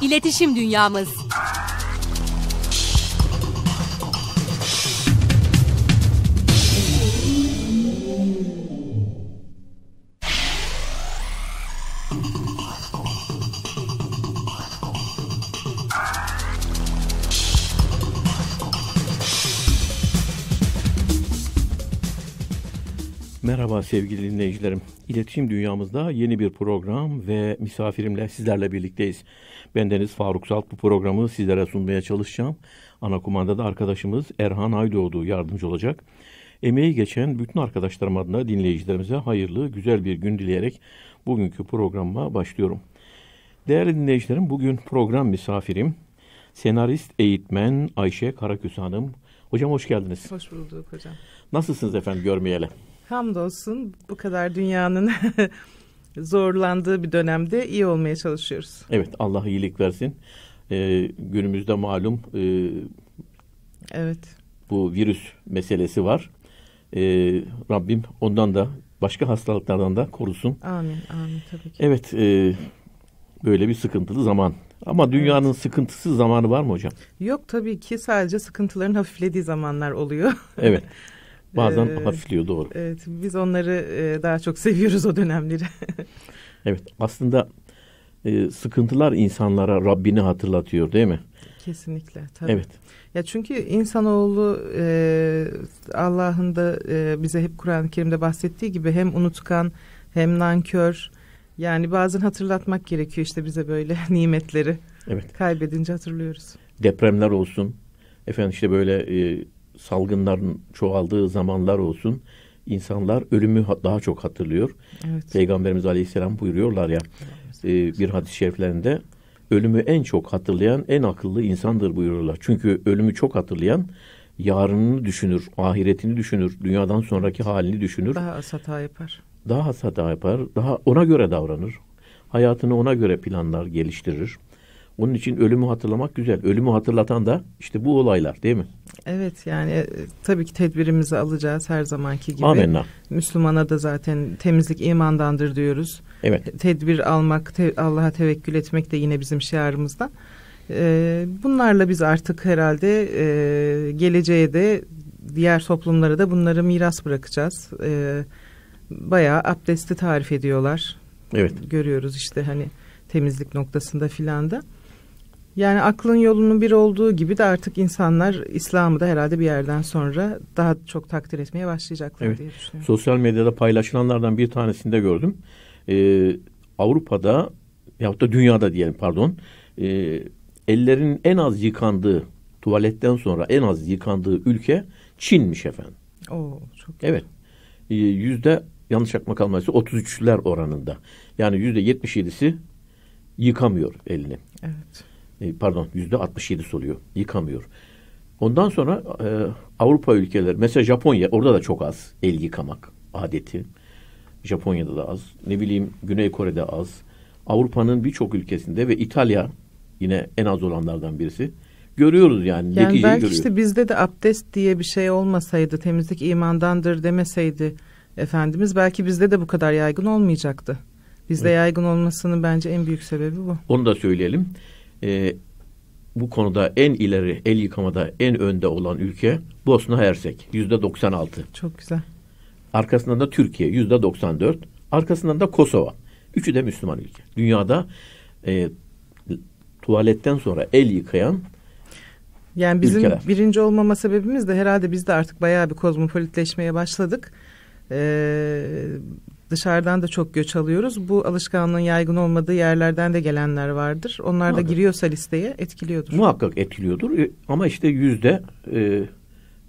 İletişim dünyamız. Merhaba sevgili dinleyicilerim. İletişim Dünyamızda yeni bir program ve misafirimle sizlerle birlikteyiz. Ben deniz Faruk Salt bu programı sizlere sunmaya çalışacağım. Ana da arkadaşımız Erhan Aydoğdu yardımcı olacak. Emeği geçen bütün arkadaşlarım adına dinleyicilerimize hayırlı, güzel bir gün dileyerek bugünkü programıma başlıyorum. Değerli dinleyicilerim, bugün program misafirim senarist, eğitmen Ayşe Karaküs Hanım. Hocam hoş geldiniz. Hoş bulduk hocam. Nasılsınız efendim görmeyeli? hamdolsun bu kadar dünyanın zorlandığı bir dönemde iyi olmaya çalışıyoruz. Evet Allah iyilik versin. Ee, günümüzde malum e, evet. bu virüs meselesi var. Ee, Rabbim ondan da başka hastalıklardan da korusun. Amin amin tabii ki. Evet e, böyle bir sıkıntılı zaman. Ama dünyanın evet. sıkıntısız zamanı var mı hocam? Yok tabii ki sadece sıkıntıların hafiflediği zamanlar oluyor. evet. Bazen ee, hafifliyor doğru. Evet biz onları e, daha çok seviyoruz o dönemleri. evet aslında e, sıkıntılar insanlara Rabbini hatırlatıyor değil mi? Kesinlikle tabii. Evet. Ya çünkü insanoğlu e, Allah'ın da e, bize hep Kur'an-ı Kerim'de bahsettiği gibi hem unutkan hem nankör. Yani bazen hatırlatmak gerekiyor işte bize böyle nimetleri. Evet. Kaybedince hatırlıyoruz. Depremler olsun. Efendim işte böyle e, salgınların çoğaldığı zamanlar olsun insanlar ölümü daha çok hatırlıyor. Evet. Peygamberimiz Aleyhisselam buyuruyorlar ya e, bir hadis-i şeriflerinde ölümü en çok hatırlayan en akıllı insandır buyuruyorlar. Çünkü ölümü çok hatırlayan yarınını düşünür, ahiretini düşünür, dünyadan sonraki halini düşünür. Daha az hata yapar. Daha az hata yapar, daha ona göre davranır. Hayatını ona göre planlar geliştirir. Onun için ölümü hatırlamak güzel. Ölümü hatırlatan da işte bu olaylar değil mi? Evet yani e, tabii ki tedbirimizi alacağız her zamanki gibi. Amenna. Müslümana da zaten temizlik imandandır diyoruz. Evet. E, tedbir almak, te, Allah'a tevekkül etmek de yine bizim şiarımızda. E, bunlarla biz artık herhalde e, geleceğe de diğer toplumlara da bunları miras bırakacağız. E, bayağı abdesti tarif ediyorlar. Evet. Görüyoruz işte hani temizlik noktasında filan da. Yani aklın yolunun bir olduğu gibi de artık insanlar İslam'ı da herhalde bir yerden sonra daha çok takdir etmeye başlayacaklar evet. diye düşünüyorum. Sosyal medyada paylaşılanlardan bir tanesinde gördüm. Ee, Avrupa'da yahut da dünyada diyelim pardon e, ellerin en az yıkandığı tuvaletten sonra en az yıkandığı ülke Çin'miş efendim. Oo, çok evet. Ee, yüzde yanlış akma kalmayısı 33'ler oranında. Yani yüzde 77'si yıkamıyor elini. Evet. E, pardon yüzde 67 soluyor, Yıkamıyor. Ondan sonra e, Avrupa ülkeler, mesela Japonya orada da çok az el yıkamak adeti. Japonya'da da az. Ne bileyim Güney Kore'de az. Avrupa'nın birçok ülkesinde ve İtalya yine en az olanlardan birisi. Görüyoruz yani. Yani belki görüyoruz. işte bizde de abdest diye bir şey olmasaydı, temizlik imandandır demeseydi Efendimiz belki bizde de bu kadar yaygın olmayacaktı. Bizde evet. yaygın olmasının bence en büyük sebebi bu. Onu da söyleyelim e, bu konuda en ileri el yıkamada en önde olan ülke Bosna Hersek yüzde 96. Çok güzel. Arkasından da Türkiye yüzde 94. Arkasından da Kosova. Üçü de Müslüman ülke. Dünyada e, tuvaletten sonra el yıkayan yani bizim ülkeler. birinci olmama sebebimiz de herhalde biz de artık bayağı bir kozmopolitleşmeye başladık. Ee, dışarıdan da çok göç alıyoruz. Bu alışkanlığın yaygın olmadığı yerlerden de gelenler vardır. Onlar Muhakkak. da giriyorsa listeye etkiliyordur. Muhakkak etkiliyordur e, ama işte yüzde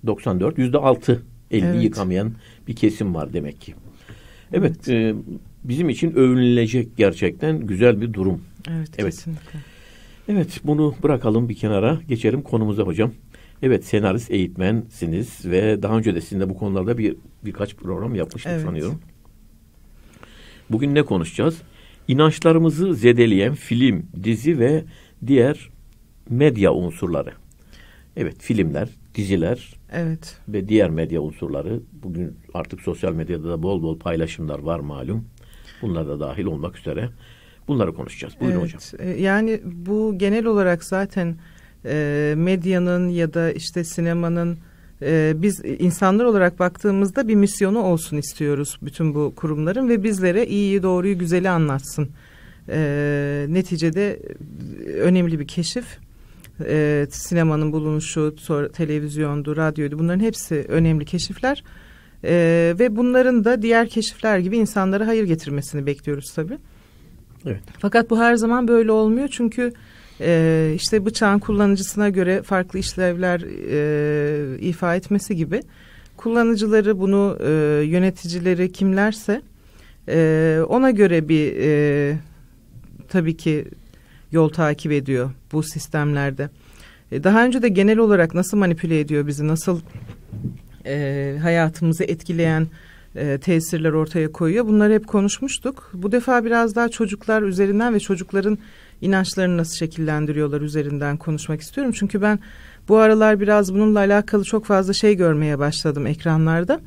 94, e, yüzde 6 elini evet. yıkamayan bir kesim var demek ki. Evet, evet. E, bizim için övünülecek gerçekten güzel bir durum. Evet, evet. kesinlikle. Evet, bunu bırakalım bir kenara. Geçelim konumuza hocam. Evet, senarist eğitmensiniz ve daha önce de sizinle bu konularda bir birkaç program yapmıştık evet. sanıyorum. Bugün ne konuşacağız? İnançlarımızı zedeleyen film, dizi ve diğer medya unsurları. Evet, filmler, diziler evet. ve diğer medya unsurları. Bugün artık sosyal medyada da bol bol paylaşımlar var malum. Bunlar da dahil olmak üzere. Bunları konuşacağız. Buyurun evet, hocam. E, yani bu genel olarak zaten e, medyanın ya da işte sinemanın e, biz insanlar olarak baktığımızda bir misyonu olsun istiyoruz bütün bu kurumların ve bizlere iyiyi doğruyu güzeli anlatsın. E, neticede önemli bir keşif e, sinemanın bulunuşu, televizyondu, radyoydu bunların hepsi önemli keşifler. E, ve bunların da diğer keşifler gibi insanlara hayır getirmesini bekliyoruz tabii. Evet. Fakat bu her zaman böyle olmuyor çünkü e, işte bıçağın kullanıcısına göre farklı işlevler e, ifa etmesi gibi kullanıcıları bunu e, yöneticileri kimlerse e, ona göre bir e, tabii ki yol takip ediyor bu sistemlerde. E, daha önce de genel olarak nasıl manipüle ediyor bizi, nasıl e, hayatımızı etkileyen e, tesirler ortaya koyuyor. Bunları hep konuşmuştuk. Bu defa biraz daha çocuklar üzerinden ve çocukların inançlarını nasıl şekillendiriyorlar üzerinden konuşmak istiyorum. Çünkü ben bu aralar biraz bununla alakalı çok fazla şey görmeye başladım ekranlarda.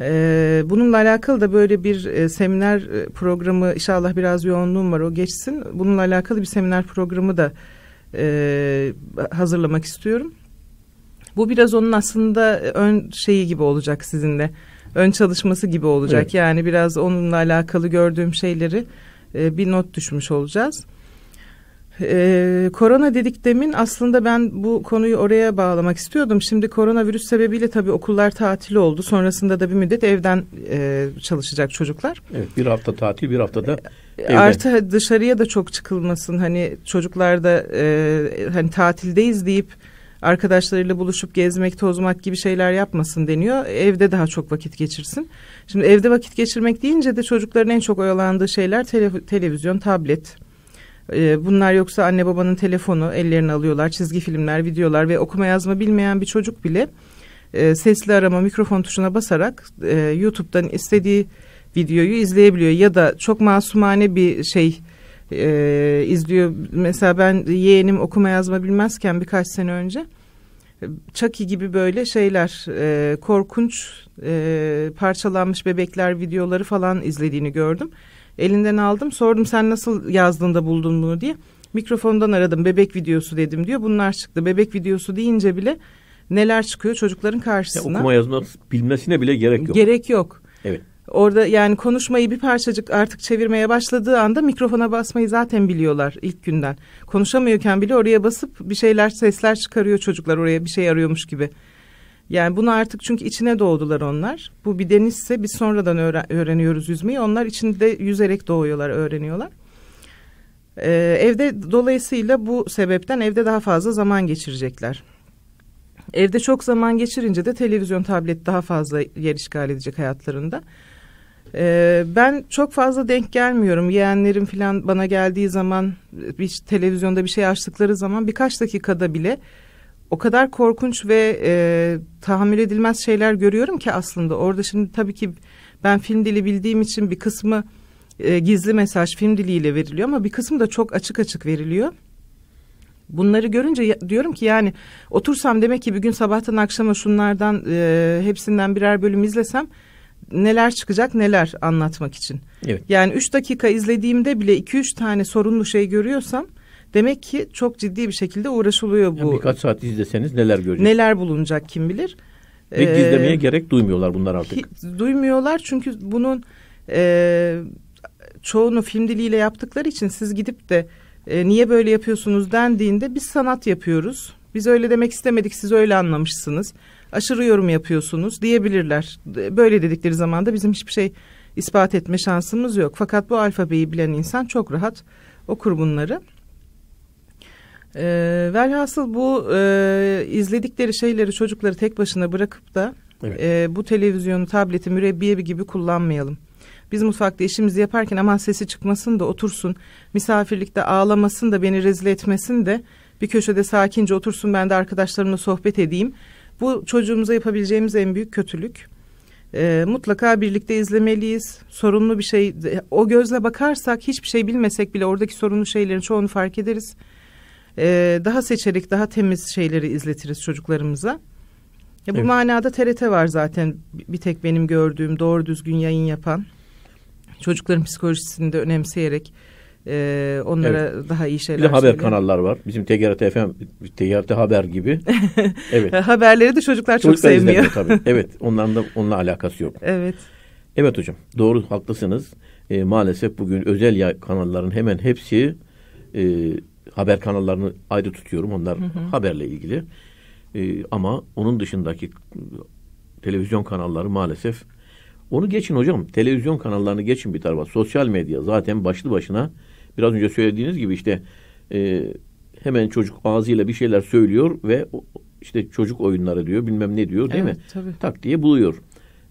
Ee, bununla alakalı da böyle bir e, seminer e, programı inşallah biraz yoğunluğum var o geçsin. Bununla alakalı bir seminer programı da e, hazırlamak istiyorum. Bu biraz onun aslında e, ön şeyi gibi olacak sizinle. Ön çalışması gibi olacak. Evet. Yani biraz onunla alakalı gördüğüm şeyleri e, bir not düşmüş olacağız. Ee, korona dedik demin aslında ben bu konuyu oraya bağlamak istiyordum. Şimdi koronavirüs sebebiyle tabii okullar tatil oldu. Sonrasında da bir müddet evden e, çalışacak çocuklar. Evet bir hafta tatil bir haftada ee, evden. Artı dışarıya da çok çıkılmasın. Hani çocuklar da e, hani tatildeyiz deyip arkadaşlarıyla buluşup gezmek, tozmak gibi şeyler yapmasın deniyor. Evde daha çok vakit geçirsin. Şimdi evde vakit geçirmek deyince de çocukların en çok oyalandığı şeyler tele, televizyon, tablet ee, bunlar yoksa anne babanın telefonu ellerine alıyorlar. Çizgi filmler, videolar ve okuma yazma bilmeyen bir çocuk bile e, sesli arama mikrofon tuşuna basarak e, YouTube'dan istediği videoyu izleyebiliyor. Ya da çok masumane bir şey e, izliyor. Mesela ben yeğenim okuma yazma bilmezken birkaç sene önce... Chucky gibi böyle şeyler korkunç parçalanmış bebekler videoları falan izlediğini gördüm. Elinden aldım. Sordum sen nasıl yazdığında buldun bunu diye. Mikrofondan aradım bebek videosu dedim diyor. Bunlar çıktı. Bebek videosu deyince bile neler çıkıyor çocukların karşısına. Ya okuma yazma bilmesine bile gerek yok. Gerek yok. Evet. Orada yani konuşmayı bir parçacık artık çevirmeye başladığı anda mikrofona basmayı zaten biliyorlar ilk günden. Konuşamıyorken bile oraya basıp bir şeyler sesler çıkarıyor çocuklar oraya bir şey arıyormuş gibi. Yani bunu artık çünkü içine doğdular onlar. Bu bir denizse biz sonradan öğreniyoruz yüzmeyi. Onlar içinde yüzerek doğuyorlar, öğreniyorlar. Ee, evde dolayısıyla bu sebepten evde daha fazla zaman geçirecekler. Evde çok zaman geçirince de televizyon, tablet daha fazla yer işgal edecek hayatlarında. Ee, ben çok fazla denk gelmiyorum. Yeğenlerim falan bana geldiği zaman bir televizyonda bir şey açtıkları zaman birkaç dakikada bile o kadar korkunç ve e, tahammül edilmez şeyler görüyorum ki aslında orada şimdi tabii ki ben film dili bildiğim için bir kısmı e, gizli mesaj film diliyle veriliyor ama bir kısmı da çok açık açık veriliyor. Bunları görünce diyorum ki yani otursam demek ki bir gün sabahtan akşama şunlardan e, hepsinden birer bölüm izlesem neler çıkacak neler anlatmak için. Evet. Yani üç dakika izlediğimde bile iki üç tane sorunlu şey görüyorsam Demek ki çok ciddi bir şekilde uğraşılıyor bu. Yani birkaç saat izleseniz neler göreceksiniz? Neler bulunacak kim bilir. Ve ee, gizlemeye gerek duymuyorlar bunlar artık. duymuyorlar çünkü bunun e, çoğunu film diliyle yaptıkları için siz gidip de e, niye böyle yapıyorsunuz dendiğinde biz sanat yapıyoruz. Biz öyle demek istemedik siz öyle anlamışsınız. Aşırı yorum yapıyorsunuz diyebilirler. Böyle dedikleri zaman da bizim hiçbir şey ispat etme şansımız yok. Fakat bu alfabeyi bilen insan çok rahat okur bunları. E, velhasıl bu e, izledikleri şeyleri çocukları tek başına bırakıp da evet. e, bu televizyonu, tableti mürebbiye gibi kullanmayalım. Biz mutfakta işimizi yaparken aman sesi çıkmasın da otursun, misafirlikte ağlamasın da beni rezil etmesin de bir köşede sakince otursun ben de arkadaşlarımla sohbet edeyim. Bu çocuğumuza yapabileceğimiz en büyük kötülük. E, mutlaka birlikte izlemeliyiz. Sorunlu bir şey, o gözle bakarsak hiçbir şey bilmesek bile oradaki sorunlu şeylerin çoğunu fark ederiz e, daha seçerek daha temiz şeyleri izletiriz çocuklarımıza. Ya bu evet. manada TRT var zaten bir tek benim gördüğüm doğru düzgün yayın yapan. Çocukların psikolojisini de önemseyerek e, onlara evet. daha iyi şeyler Bir de haber söyleyeyim. kanallar var. Bizim TGRT FM, TGRT Haber gibi. Evet. Haberleri de çocuklar, çocuklar çok sevmiyor. tabii. Evet. Onların da onunla alakası yok. Evet. Evet hocam. Doğru haklısınız. E, maalesef bugün özel kanalların hemen hepsi e, haber kanallarını ayrı tutuyorum. Onlar hı hı. haberle ilgili. Ee, ama onun dışındaki televizyon kanalları maalesef onu geçin hocam. Televizyon kanallarını geçin bir tarafa. Sosyal medya zaten başlı başına biraz önce söylediğiniz gibi işte e, hemen çocuk ağzıyla bir şeyler söylüyor ve işte çocuk oyunları diyor bilmem ne diyor değil evet, mi? Tabii. Tak diye buluyor.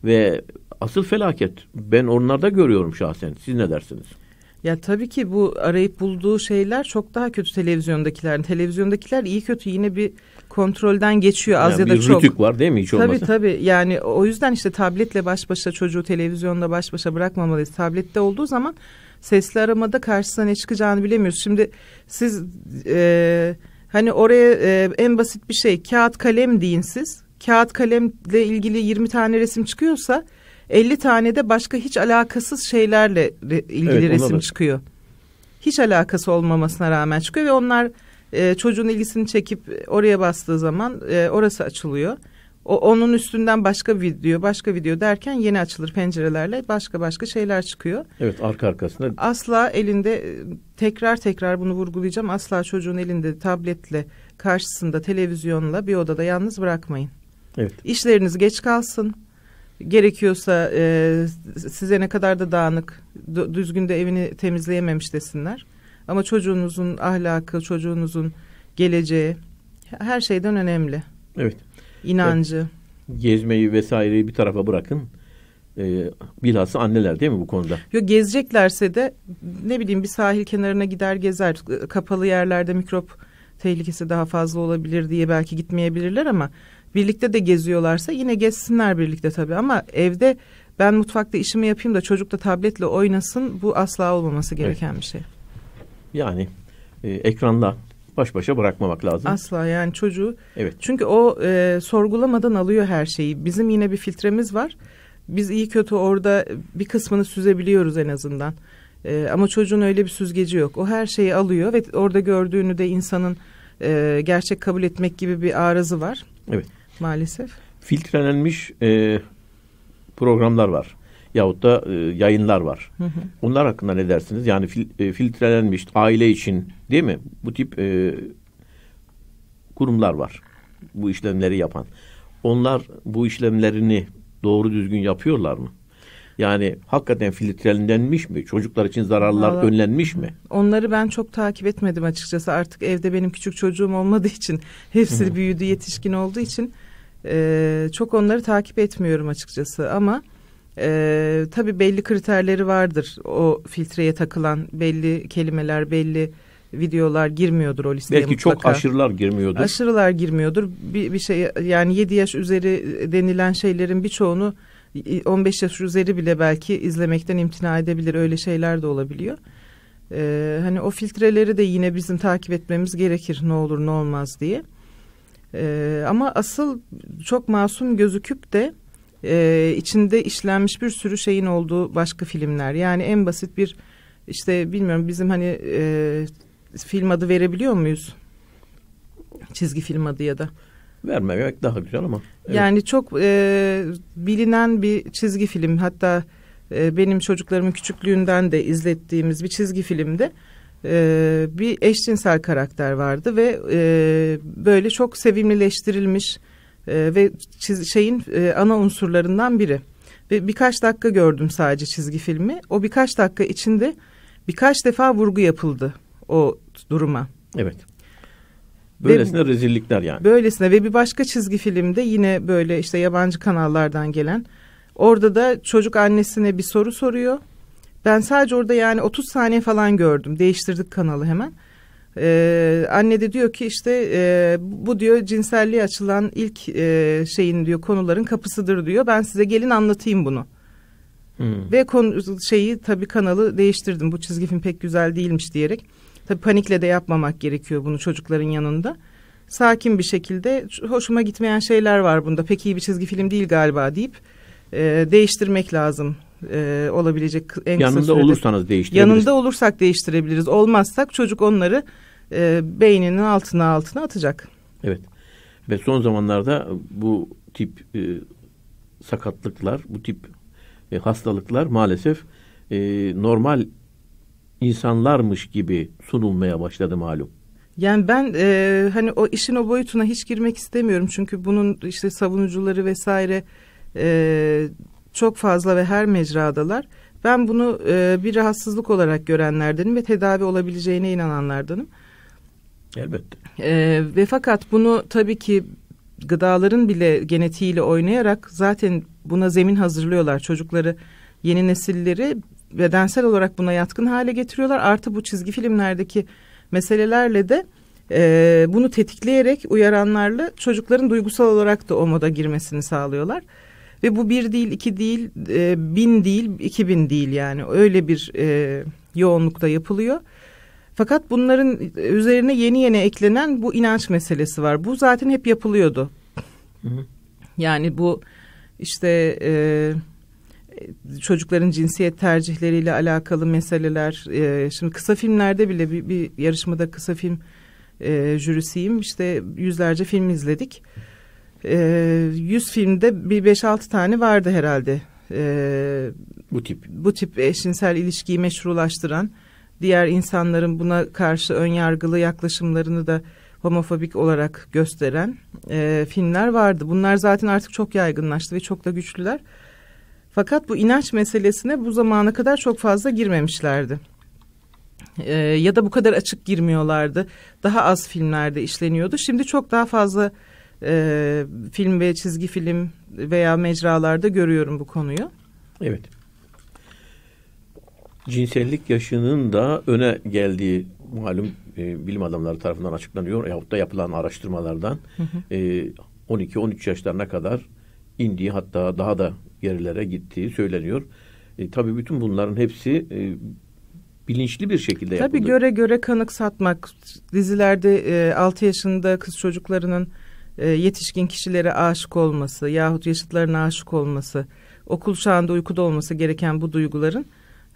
Ve asıl felaket ben onlarda görüyorum şahsen. Siz ne dersiniz? Ya tabii ki bu arayıp bulduğu şeyler çok daha kötü televizyondakiler. Televizyondakiler iyi kötü yine bir kontrolden geçiyor az yani ya da çok. Bir rütük var değil mi hiç olmazsa? Tabii olmasa. tabii yani o yüzden işte tabletle baş başa çocuğu televizyonda baş başa bırakmamalıyız. Tablette olduğu zaman sesli aramada karşısına ne çıkacağını bilemiyoruz. Şimdi siz e, hani oraya e, en basit bir şey kağıt kalem deyin siz. Kağıt kalemle ilgili 20 tane resim çıkıyorsa 50 tane de başka hiç alakasız şeylerle re, ilgili evet, resim çıkıyor. Hiç alakası olmamasına rağmen çıkıyor ve onlar e, çocuğun ilgisini çekip oraya bastığı zaman e, orası açılıyor. O, onun üstünden başka video, başka video derken yeni açılır pencerelerle başka başka şeyler çıkıyor. Evet arka arkasında. Asla elinde e, tekrar tekrar bunu vurgulayacağım. Asla çocuğun elinde tabletle karşısında televizyonla bir odada yalnız bırakmayın. Evet. İşleriniz geç kalsın gerekiyorsa e, size ne kadar da dağınık düzgün de evini temizleyememiş desinler. Ama çocuğunuzun ahlakı, çocuğunuzun geleceği her şeyden önemli. Evet. İnancı. Evet. Gezmeyi vesaireyi bir tarafa bırakın. Ee, bilhassa anneler değil mi bu konuda? Yok gezeceklerse de ne bileyim bir sahil kenarına gider gezer. Kapalı yerlerde mikrop tehlikesi daha fazla olabilir diye belki gitmeyebilirler ama birlikte de geziyorlarsa yine gezsinler birlikte tabii ama evde ben mutfakta işimi yapayım da çocuk da tabletle oynasın bu asla olmaması gereken evet. bir şey. Yani e, ekranla baş başa bırakmamak lazım. Asla yani çocuğu. Evet. Çünkü o e, sorgulamadan alıyor her şeyi. Bizim yine bir filtremiz var. Biz iyi kötü orada bir kısmını süzebiliyoruz en azından. E, ama çocuğun öyle bir süzgeci yok. O her şeyi alıyor ve orada gördüğünü de insanın e, gerçek kabul etmek gibi bir arızı var. Evet maalesef. Filtrelenmiş e, programlar var. Yahut da e, yayınlar var. Hı hı. Onlar hakkında ne dersiniz? Yani fil, e, filtrelenmiş aile için değil mi? Bu tip e, kurumlar var. Bu işlemleri yapan. Onlar bu işlemlerini doğru düzgün yapıyorlar mı? Yani hakikaten filtrelenmiş mi? Çocuklar için zararlar Vallahi, önlenmiş mi? Onları ben çok takip etmedim açıkçası. Artık evde benim küçük çocuğum olmadığı için hepsi büyüdü, yetişkin olduğu için e, çok onları takip etmiyorum açıkçası ama e, tabii belli kriterleri vardır. O filtreye takılan belli kelimeler, belli videolar girmiyordur o listeye Belki mutlaka. çok aşırılar girmiyordur. Aşırılar girmiyordur. Bir, bir şey yani 7 yaş üzeri denilen şeylerin birçoğunu 15 yaş üzeri bile belki izlemekten imtina edebilir. Öyle şeyler de olabiliyor. Ee, hani o filtreleri de yine bizim takip etmemiz gerekir ne olur ne olmaz diye. E, ama asıl çok masum gözüküp de e, içinde işlenmiş bir sürü şeyin olduğu başka filmler. Yani en basit bir işte bilmiyorum bizim hani e, film adı verebiliyor muyuz? Çizgi film adı ya da. Vermemek daha güzel ama. Evet. Yani çok e, bilinen bir çizgi film hatta e, benim çocuklarımın küçüklüğünden de izlettiğimiz bir çizgi filmdi e, bir eşcinsel karakter vardı ve e, böyle çok sevimlileştirilmiş e, ve çiz, şeyin e, ana unsurlarından biri. Ve birkaç dakika gördüm sadece çizgi filmi. O birkaç dakika içinde birkaç defa vurgu yapıldı o duruma. Evet. Böylesine ve, rezillikler yani. Böylesine ve bir başka çizgi filmde yine böyle işte yabancı kanallardan gelen. Orada da çocuk annesine bir soru soruyor ben sadece orada yani 30 saniye falan gördüm. Değiştirdik kanalı hemen. Ee, anne de diyor ki işte e, bu diyor cinselliğe açılan ilk e, şeyin diyor konuların kapısıdır diyor. Ben size gelin anlatayım bunu. Hmm. Ve konu, şeyi tabii kanalı değiştirdim. Bu çizgi film pek güzel değilmiş diyerek. Tabii panikle de yapmamak gerekiyor bunu çocukların yanında. Sakin bir şekilde hoşuma gitmeyen şeyler var bunda. Pek iyi bir çizgi film değil galiba deyip e, değiştirmek lazım e, olabilecek en yanında sürede. olursanız değiştirebiliriz. Yanında olursak değiştirebiliriz. Olmazsak çocuk onları e, beyninin altına altına atacak. Evet. Ve son zamanlarda bu tip e, sakatlıklar, bu tip e, hastalıklar maalesef e, normal insanlarmış gibi sunulmaya başladı malum. Yani ben e, hani o işin o boyutuna hiç girmek istemiyorum çünkü bunun işte savunucuları vesaire e, çok fazla ve her mecradalar. Ben bunu e, bir rahatsızlık olarak görenlerdenim ve tedavi olabileceğine inananlardanım. Elbette. E, ve fakat bunu tabii ki gıdaların bile genetiğiyle oynayarak zaten buna zemin hazırlıyorlar. Çocukları, yeni nesilleri bedensel olarak buna yatkın hale getiriyorlar. Artı bu çizgi filmlerdeki meselelerle de e, bunu tetikleyerek uyaranlarla çocukların duygusal olarak da o moda girmesini sağlıyorlar. Ve bu bir değil, iki değil, e, bin değil, iki bin değil yani öyle bir e, yoğunlukta yapılıyor. Fakat bunların üzerine yeni yeni eklenen bu inanç meselesi var. Bu zaten hep yapılıyordu. Yani bu işte e, çocukların cinsiyet tercihleriyle alakalı meseleler. E, şimdi kısa filmlerde bile bir, bir yarışmada kısa film e, jürisiyim. İşte yüzlerce film izledik e, ee, 100 filmde bir 5-6 tane vardı herhalde. E, bu tip. Bu tip eşcinsel ilişkiyi meşrulaştıran, diğer insanların buna karşı ön yargılı yaklaşımlarını da homofobik olarak gösteren e, filmler vardı. Bunlar zaten artık çok yaygınlaştı ve çok da güçlüler. Fakat bu inanç meselesine bu zamana kadar çok fazla girmemişlerdi. E, ya da bu kadar açık girmiyorlardı. Daha az filmlerde işleniyordu. Şimdi çok daha fazla e, film ve çizgi film veya mecralarda görüyorum bu konuyu. Evet. Cinsellik yaşının da öne geldiği malum e, bilim adamları tarafından açıklanıyor yahut da yapılan araştırmalardan hı hı. E, 12-13 yaşlarına kadar indiği hatta daha da gerilere gittiği söyleniyor. E, tabii bütün bunların hepsi e, bilinçli bir şekilde yapıldı. Tabii göre göre kanık satmak, dizilerde e, 6 yaşında kız çocuklarının e, yetişkin kişilere aşık olması yahut yaşıtlarına aşık olması, okul çağında uykuda olması gereken bu duyguların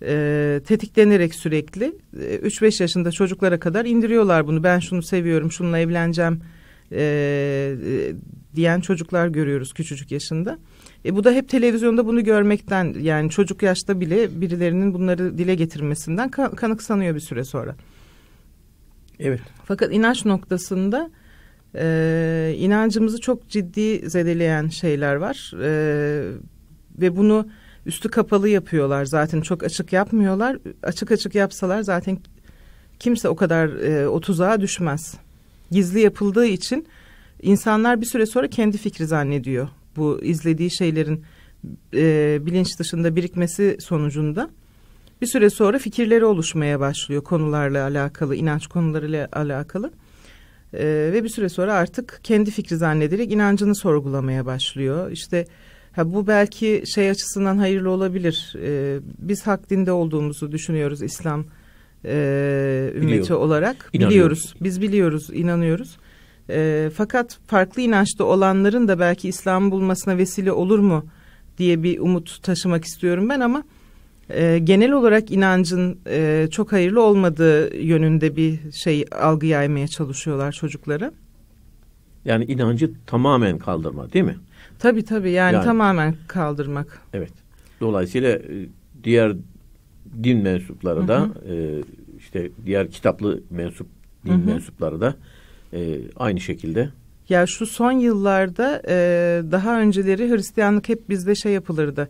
e, tetiklenerek sürekli 3-5 e, yaşında çocuklara kadar indiriyorlar bunu. Ben şunu seviyorum, şununla evleneceğim e, e, diyen çocuklar görüyoruz küçücük yaşında. E, bu da hep televizyonda bunu görmekten yani çocuk yaşta bile birilerinin bunları dile getirmesinden kanıksanıyor bir süre sonra. Evet. Fakat inanç noktasında e, inancımızı çok ciddi zedeleyen şeyler var. E, ve bunu üstü kapalı yapıyorlar zaten çok açık yapmıyorlar. Açık açık yapsalar zaten kimse o kadar e, o tuzağa düşmez. Gizli yapıldığı için insanlar bir süre sonra kendi fikri zannediyor. Bu izlediği şeylerin e, bilinç dışında birikmesi sonucunda bir süre sonra fikirleri oluşmaya başlıyor konularla alakalı, inanç konularıyla alakalı. Ee, ve bir süre sonra artık kendi fikri zannederek inancını sorgulamaya başlıyor. İşte ha bu belki şey açısından hayırlı olabilir. Ee, biz hak dinde olduğumuzu düşünüyoruz İslam e, ümmeti Biliyor. olarak. İnanıyoruz. Biliyoruz. Biz biliyoruz, inanıyoruz. E, fakat farklı inançta olanların da belki İslam'ı bulmasına vesile olur mu diye bir umut taşımak istiyorum ben ama e, genel olarak inancın e, çok hayırlı olmadığı yönünde bir şey algı yaymaya çalışıyorlar çocuklara. Yani inancı tamamen kaldırma değil mi? Tabii tabii yani, yani tamamen kaldırmak. Evet. Dolayısıyla e, diğer din mensupları hı hı. da e, işte diğer kitaplı mensup din hı hı. mensupları da e, aynı şekilde ya şu son yıllarda e, daha önceleri Hristiyanlık hep bizde şey yapılırdı.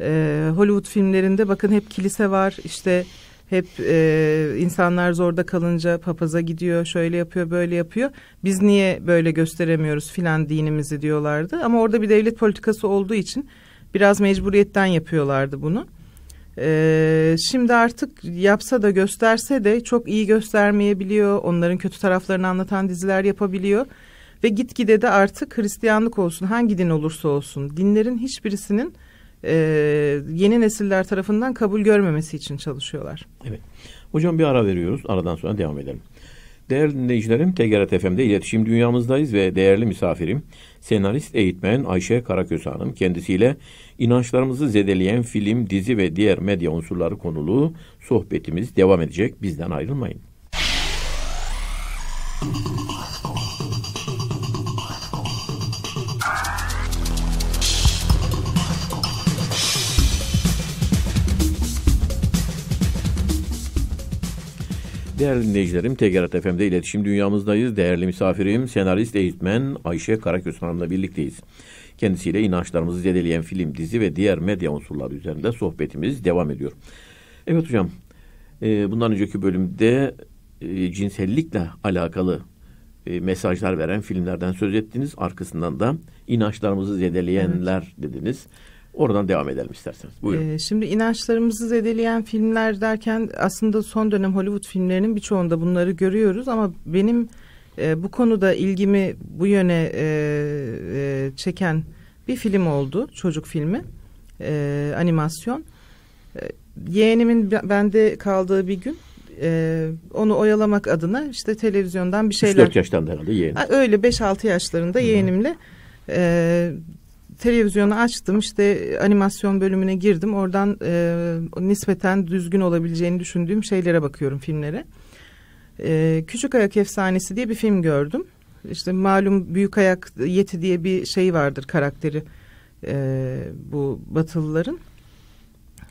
E, Hollywood filmlerinde bakın hep kilise var işte hep e, insanlar zorda kalınca papaza gidiyor şöyle yapıyor böyle yapıyor. Biz niye böyle gösteremiyoruz filan dinimizi diyorlardı ama orada bir devlet politikası olduğu için biraz mecburiyetten yapıyorlardı bunu. Ee, şimdi artık yapsa da gösterse de çok iyi göstermeyebiliyor. Onların kötü taraflarını anlatan diziler yapabiliyor. Ve gitgide de artık Hristiyanlık olsun hangi din olursa olsun dinlerin hiçbirisinin e, yeni nesiller tarafından kabul görmemesi için çalışıyorlar. Evet. Hocam bir ara veriyoruz. Aradan sonra devam edelim. Değerli dinleyicilerim, TGRT FM'de iletişim dünyamızdayız ve değerli misafirim, senarist eğitmen Ayşe Karaköse Hanım kendisiyle inançlarımızı zedeleyen film, dizi ve diğer medya unsurları konulu sohbetimiz devam edecek. Bizden ayrılmayın. Değerli dinleyicilerim, TGRT FM'de iletişim dünyamızdayız. Değerli misafirim, senarist, eğitmen Ayşe Karakösen Hanım'la birlikteyiz. Kendisiyle inançlarımızı zedeleyen film, dizi ve diğer medya unsurları üzerinde sohbetimiz devam ediyor. Evet hocam, e, bundan önceki bölümde e, cinsellikle alakalı e, mesajlar veren filmlerden söz ettiniz. Arkasından da inançlarımızı zedeleyenler Hı. dediniz. Oradan devam edelim isterseniz. Buyurun. Ee, şimdi inançlarımızı zedeleyen filmler derken aslında son dönem Hollywood filmlerinin birçoğunda bunları görüyoruz ama benim e, bu konuda ilgimi bu yöne e, e, çeken bir film oldu. Çocuk filmi. E, animasyon. E, yeğenimin bende kaldığı bir gün e, onu oyalamak adına işte televizyondan bir şeyler... 4 yaştan herhalde yeğenim. Ha, öyle 5-6 yaşlarında yeğenimle e, televizyonu açtım işte animasyon bölümüne girdim oradan e, nispeten düzgün olabileceğini düşündüğüm şeylere bakıyorum filmlere. E, Küçük Ayak Efsanesi diye bir film gördüm. İşte malum Büyük Ayak Yeti diye bir şey vardır karakteri e, bu Batılıların.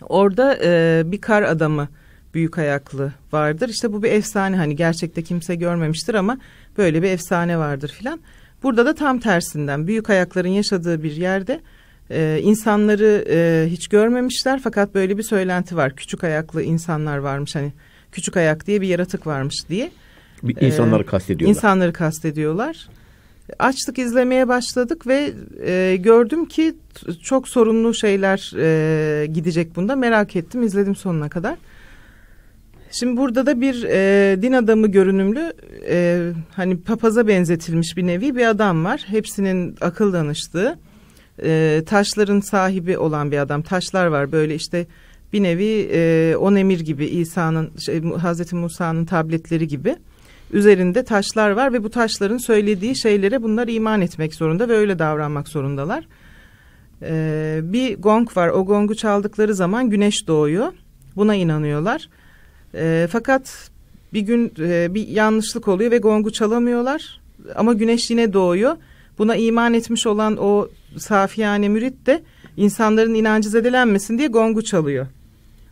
Orada e, bir kar adamı büyük ayaklı vardır. İşte bu bir efsane hani gerçekte kimse görmemiştir ama böyle bir efsane vardır filan. Burada da tam tersinden büyük ayakların yaşadığı bir yerde e, insanları e, hiç görmemişler fakat böyle bir söylenti var. Küçük ayaklı insanlar varmış hani küçük ayak diye bir yaratık varmış diye. E, insanları ee, kastediyorlar. İnsanları kastediyorlar. Açtık izlemeye başladık ve e, gördüm ki çok sorunlu şeyler e, gidecek bunda. Merak ettim izledim sonuna kadar. Şimdi burada da bir e, din adamı görünümlü e, hani papaza benzetilmiş bir nevi bir adam var. Hepsinin akıl danıştığı e, taşların sahibi olan bir adam. Taşlar var böyle işte bir nevi e, on emir gibi İsa'nın şey, Hazreti Musa'nın tabletleri gibi üzerinde taşlar var ve bu taşların söylediği şeylere bunlar iman etmek zorunda ve öyle davranmak zorundalar. Ee, bir gong var o gongu çaldıkları zaman güneş doğuyor buna inanıyorlar. E, fakat bir gün e, bir yanlışlık oluyor ve gongu çalamıyorlar ama güneş yine doğuyor. Buna iman etmiş olan o safiyane mürit de insanların inancı zedelenmesin diye gongu çalıyor.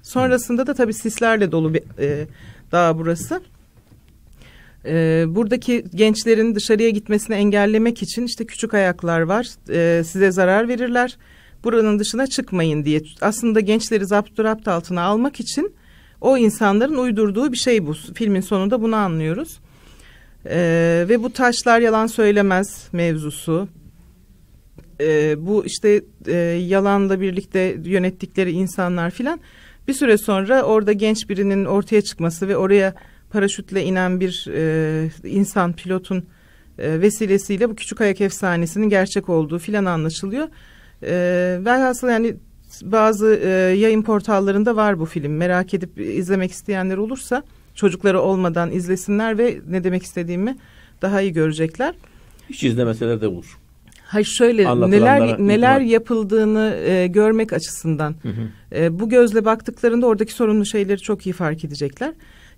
Sonrasında da tabii sislerle dolu bir e, dağ burası. E, buradaki gençlerin dışarıya gitmesini engellemek için işte küçük ayaklar var. E, size zarar verirler. Buranın dışına çıkmayın diye. Aslında gençleri zapturapt altına almak için o insanların uydurduğu bir şey bu. Filmin sonunda bunu anlıyoruz. Ee, ve bu taşlar yalan söylemez mevzusu. Ee, bu işte e, yalanla birlikte yönettikleri insanlar filan. Bir süre sonra orada genç birinin ortaya çıkması ve oraya paraşütle inen bir e, insan pilotun e, vesilesiyle bu küçük ayak efsanesinin gerçek olduğu filan anlaşılıyor. E, velhasıl yani bazı e, yayın portallarında var bu film. Merak edip izlemek isteyenler olursa çocukları olmadan izlesinler ve ne demek istediğimi daha iyi görecekler. Hiç izlemeseler de olur. Hayır şöyle neler neler yapıldığını e, görmek açısından hı hı. E, bu gözle baktıklarında oradaki sorunlu şeyleri çok iyi fark edecekler.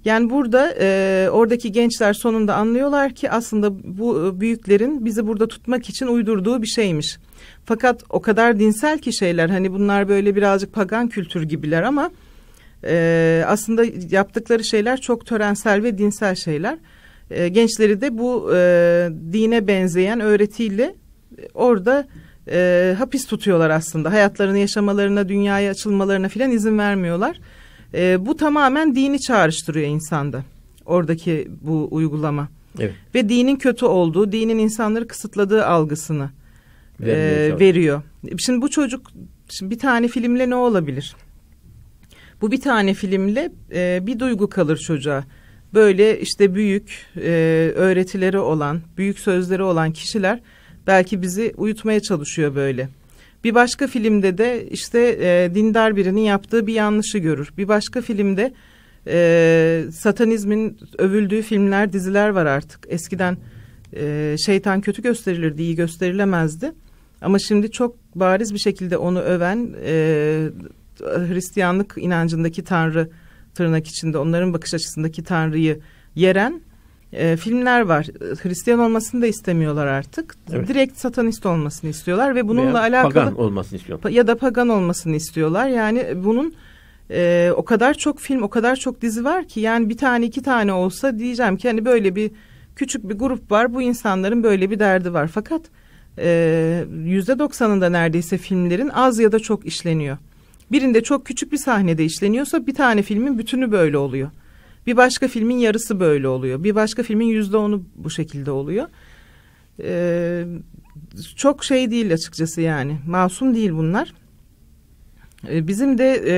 Yani burada e, oradaki gençler sonunda anlıyorlar ki aslında bu e, büyüklerin bizi burada tutmak için uydurduğu bir şeymiş. Fakat o kadar dinsel ki şeyler hani bunlar böyle birazcık pagan kültür gibiler ama e, aslında yaptıkları şeyler çok törensel ve dinsel şeyler. E, gençleri de bu e, dine benzeyen öğretiyle orada e, hapis tutuyorlar aslında. Hayatlarını yaşamalarına, dünyaya açılmalarına filan izin vermiyorlar. E, bu tamamen dini çağrıştırıyor insanda. Oradaki bu uygulama. Evet. Ve dinin kötü olduğu, dinin insanları kısıtladığı algısını e, veriyor. Şimdi bu çocuk şimdi bir tane filmle ne olabilir? Bu bir tane filmle e, bir duygu kalır çocuğa. Böyle işte büyük e, öğretileri olan, büyük sözleri olan kişiler belki bizi uyutmaya çalışıyor böyle. Bir başka filmde de işte e, dindar birinin yaptığı bir yanlışı görür. Bir başka filmde e, satanizmin övüldüğü filmler, diziler var artık. Eskiden e, şeytan kötü gösterilirdi, iyi gösterilemezdi. Ama şimdi çok bariz bir şekilde onu öven e, Hristiyanlık inancındaki Tanrı tırnak içinde onların bakış açısındaki Tanrı'yı yeren e, filmler var. Hristiyan olmasını da istemiyorlar artık. Evet. Direkt satanist olmasını istiyorlar ve bununla Veya alakalı pagan olmasını istiyorlar. Ya da pagan olmasını istiyorlar. Yani bunun e, o kadar çok film, o kadar çok dizi var ki yani bir tane iki tane olsa diyeceğim ki hani böyle bir küçük bir grup var. Bu insanların böyle bir derdi var. Fakat ee, yüzde doksanında neredeyse filmlerin az ya da çok işleniyor. Birinde çok küçük bir sahnede işleniyorsa bir tane filmin bütünü böyle oluyor. Bir başka filmin yarısı böyle oluyor. Bir başka filmin yüzde onu bu şekilde oluyor. Ee, çok şey değil açıkçası yani. Masum değil bunlar. Ee, bizim de e,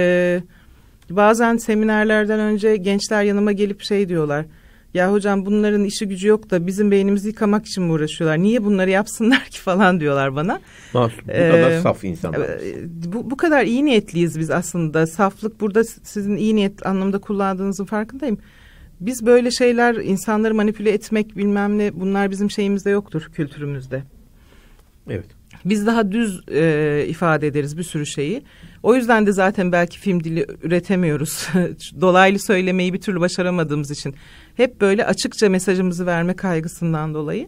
bazen seminerlerden önce gençler yanıma gelip şey diyorlar ya hocam bunların işi gücü yok da bizim beynimizi yıkamak için mi uğraşıyorlar? Niye bunları yapsınlar ki falan diyorlar bana. Nasıl? Bu ee, kadar saf insanlar. Bu, bu kadar iyi niyetliyiz biz aslında. Saflık burada sizin iyi niyet anlamda kullandığınızın farkındayım. Biz böyle şeyler insanları manipüle etmek bilmem ne bunlar bizim şeyimizde yoktur kültürümüzde. Evet. Biz daha düz e, ifade ederiz bir sürü şeyi. O yüzden de zaten belki film dili üretemiyoruz. Dolaylı söylemeyi bir türlü başaramadığımız için. Hep böyle açıkça mesajımızı verme kaygısından dolayı.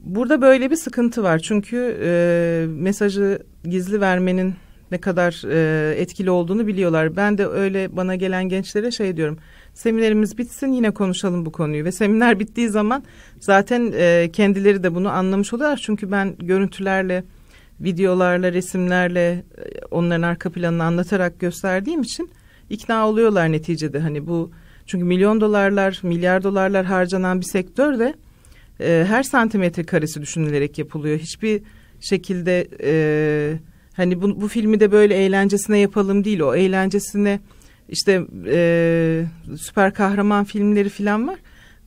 Burada böyle bir sıkıntı var çünkü e, mesajı gizli vermenin ne kadar e, etkili olduğunu biliyorlar. Ben de öyle bana gelen gençlere şey diyorum. Seminerimiz bitsin yine konuşalım bu konuyu ve seminer bittiği zaman zaten e, kendileri de bunu anlamış oluyorlar. Çünkü ben görüntülerle, videolarla, resimlerle e, onların arka planını anlatarak gösterdiğim için ikna oluyorlar neticede. Hani bu çünkü milyon dolarlar, milyar dolarlar harcanan bir sektörde e, her santimetre karesi düşünülerek yapılıyor. Hiçbir şekilde e, hani bu, bu filmi de böyle eğlencesine yapalım değil o eğlencesine işte e, süper kahraman filmleri falan var.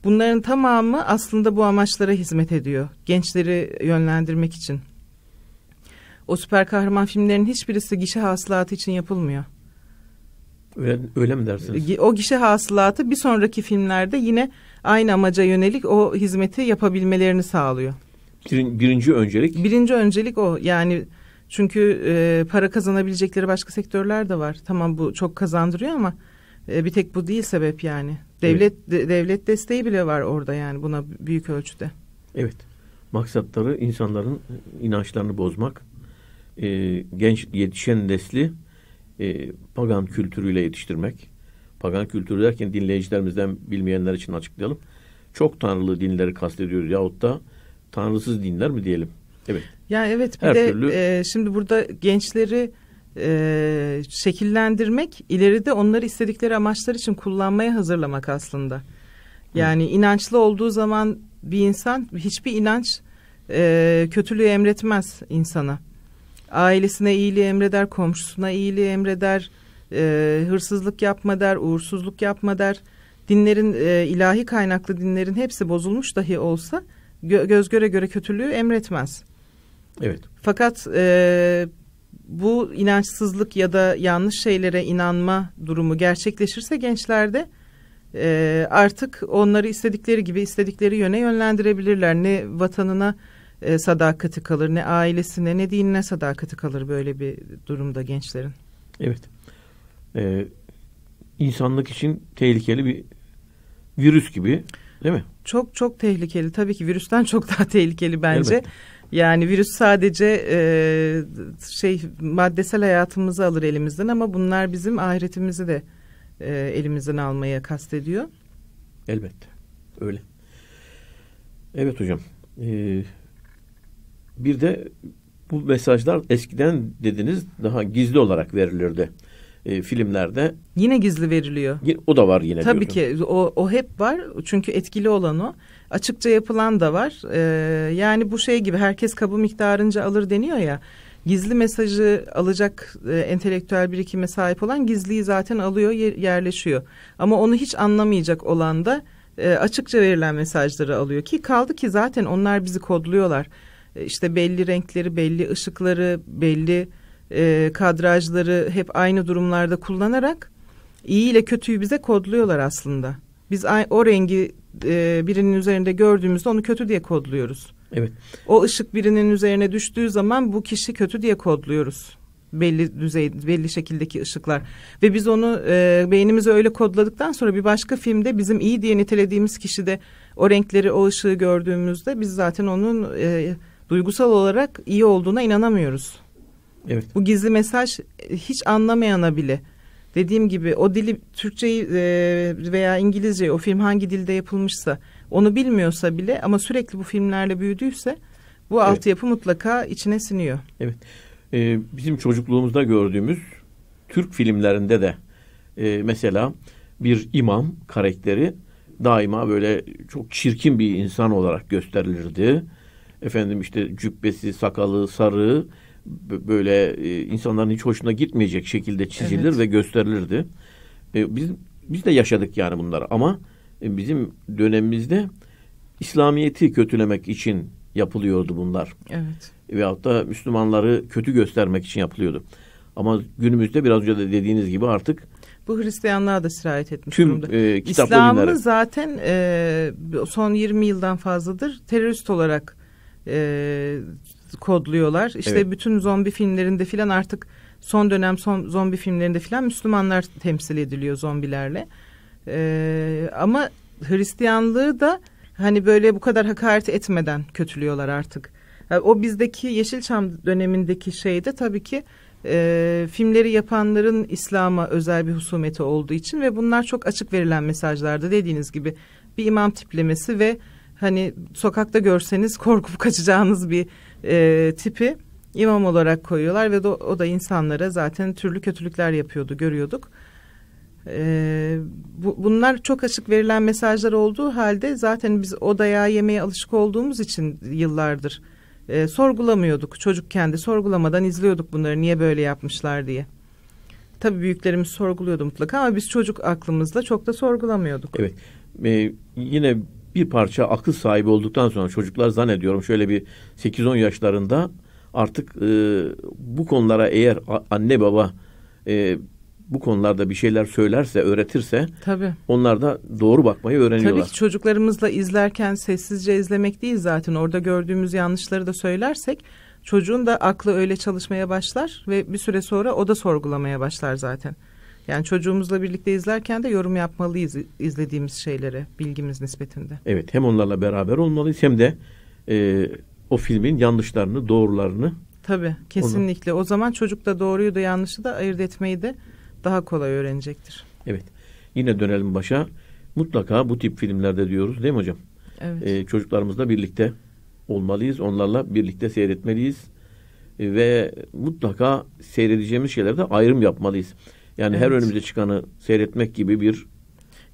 Bunların tamamı aslında bu amaçlara hizmet ediyor. Gençleri yönlendirmek için. O süper kahraman filmlerin hiçbirisi gişe hasılatı için yapılmıyor. Öyle, mi dersiniz? O gişe hasılatı bir sonraki filmlerde yine aynı amaca yönelik o hizmeti yapabilmelerini sağlıyor. Bir, birinci öncelik? Birinci öncelik o. Yani çünkü e, para kazanabilecekleri başka sektörler de var. Tamam bu çok kazandırıyor ama e, bir tek bu değil sebep yani. Devlet evet. de, devlet desteği bile var orada yani buna büyük ölçüde. Evet. Maksatları insanların inançlarını bozmak, e, genç yetişen nesli e, pagan kültürüyle yetiştirmek. Pagan kültürü derken dinleyicilerimizden bilmeyenler için açıklayalım. Çok tanrılı dinleri kastediyoruz yahut da tanrısız dinler mi diyelim? Evet. Ya evet bir Her de türlü... e, şimdi burada gençleri e, şekillendirmek ileride onları istedikleri amaçlar için kullanmaya hazırlamak aslında. Yani Hı. inançlı olduğu zaman bir insan hiçbir inanç e, kötülüğü emretmez insana. Ailesine iyiliği emreder, komşusuna iyiliği emreder, e, hırsızlık yapma der, uğursuzluk yapma der. Dinlerin e, ilahi kaynaklı dinlerin hepsi bozulmuş dahi olsa gö göz göre göre kötülüğü emretmez. Evet. Fakat e, bu inançsızlık ya da yanlış şeylere inanma durumu gerçekleşirse gençlerde e, artık onları istedikleri gibi istedikleri yöne yönlendirebilirler. Ne vatanına e, sadakati kalır ne ailesine ne dinine sadakati kalır böyle bir durumda gençlerin. Evet. Ee, insanlık için tehlikeli bir virüs gibi değil mi? Çok çok tehlikeli. Tabii ki virüsten çok daha tehlikeli bence. Elbette. Yani virüs sadece e, şey maddesel hayatımızı alır elimizden ama bunlar bizim ahiretimizi de e, elimizden almaya kastediyor. Elbette. Öyle. Evet hocam. Ee, bir de bu mesajlar eskiden dediniz daha gizli olarak verilirdi e, filmlerde. Yine gizli veriliyor. O da var yine. Tabii diyorum. ki o, o hep var çünkü etkili olan o. Açıkça yapılan da var. Ee, yani bu şey gibi herkes kabı miktarınca alır deniyor ya. Gizli mesajı alacak e, entelektüel birikime sahip olan gizliyi zaten alıyor yerleşiyor. Ama onu hiç anlamayacak olan da e, açıkça verilen mesajları alıyor ki kaldı ki zaten onlar bizi kodluyorlar. E, işte belli renkleri, belli ışıkları, belli e, kadrajları hep aynı durumlarda kullanarak iyi ile kötüyü bize kodluyorlar aslında. Biz o rengi e, birinin üzerinde gördüğümüzde onu kötü diye kodluyoruz. Evet. O ışık birinin üzerine düştüğü zaman bu kişi kötü diye kodluyoruz. Belli düzey, belli şekildeki ışıklar ve biz onu e, beynimize öyle kodladıktan sonra bir başka filmde bizim iyi diye nitelediğimiz kişide o renkleri, o ışığı gördüğümüzde biz zaten onun e, duygusal olarak iyi olduğuna inanamıyoruz. Evet. Bu gizli mesaj e, hiç anlamayana bile dediğim gibi o dili Türkçeyi e, veya İngilizceyi o film hangi dilde yapılmışsa onu bilmiyorsa bile ama sürekli bu filmlerle büyüdüyse bu evet. altyapı mutlaka içine siniyor. Evet. Ee, bizim çocukluğumuzda gördüğümüz Türk filmlerinde de e, mesela bir imam karakteri daima böyle çok çirkin bir insan olarak gösterilirdi efendim işte cübbesi, sakalı, sarığı böyle e, insanların hiç hoşuna gitmeyecek şekilde çizilir evet. ve gösterilirdi. E, biz biz de yaşadık yani bunları ama e, bizim dönemimizde İslamiyeti kötülemek için yapılıyordu bunlar. Evet. Veyahut da Müslümanları kötü göstermek için yapılıyordu. Ama günümüzde biraz önce de dediğiniz gibi artık bu Hristiyanlığa da sirayet etmiş Tüm, durumda. E, İslam'ı zaten e, son 20 yıldan fazladır terörist olarak e, kodluyorlar. İşte evet. bütün zombi filmlerinde filan artık son dönem son zombi filmlerinde filan Müslümanlar temsil ediliyor zombilerle. E, ama Hristiyanlığı da hani böyle bu kadar hakaret etmeden kötülüyorlar artık. Yani e, o bizdeki Yeşilçam dönemindeki şeyde tabii ki e, filmleri yapanların İslam'a özel bir husumeti olduğu için ve bunlar çok açık verilen mesajlarda dediğiniz gibi bir imam tiplemesi ve hani sokakta görseniz korkup kaçacağınız bir e, tipi imam olarak koyuyorlar ve de, o da insanlara zaten türlü kötülükler yapıyordu görüyorduk. Ee, bu, bunlar çok açık verilen mesajlar olduğu halde zaten biz o dayağı yemeye alışık olduğumuz için yıllardır e, sorgulamıyorduk. Çocuk kendi sorgulamadan izliyorduk bunları niye böyle yapmışlar diye. Tabii büyüklerimiz sorguluyordu mutlaka ama biz çocuk aklımızla çok da sorgulamıyorduk. Evet. Ee, yine bir parça akıl sahibi olduktan sonra çocuklar zannediyorum şöyle bir 8-10 yaşlarında artık e, bu konulara eğer anne baba e, bu konularda bir şeyler söylerse, öğretirse Tabii. onlar da doğru bakmayı öğreniyorlar. Tabii ki çocuklarımızla izlerken sessizce izlemek değil zaten. Orada gördüğümüz yanlışları da söylersek çocuğun da aklı öyle çalışmaya başlar ve bir süre sonra o da sorgulamaya başlar zaten. Yani çocuğumuzla birlikte izlerken de yorum yapmalıyız izlediğimiz şeylere bilgimiz nispetinde. Evet hem onlarla beraber olmalıyız hem de e, o filmin yanlışlarını doğrularını. Tabii kesinlikle onu... o zaman çocuk da doğruyu da yanlışı da ayırt etmeyi de daha kolay öğrenecektir. Evet yine dönelim başa mutlaka bu tip filmlerde diyoruz değil mi hocam? Evet. E, çocuklarımızla birlikte olmalıyız onlarla birlikte seyretmeliyiz e, ve mutlaka seyredeceğimiz şeylerde ayrım yapmalıyız. Yani evet. her önümüze çıkanı seyretmek gibi bir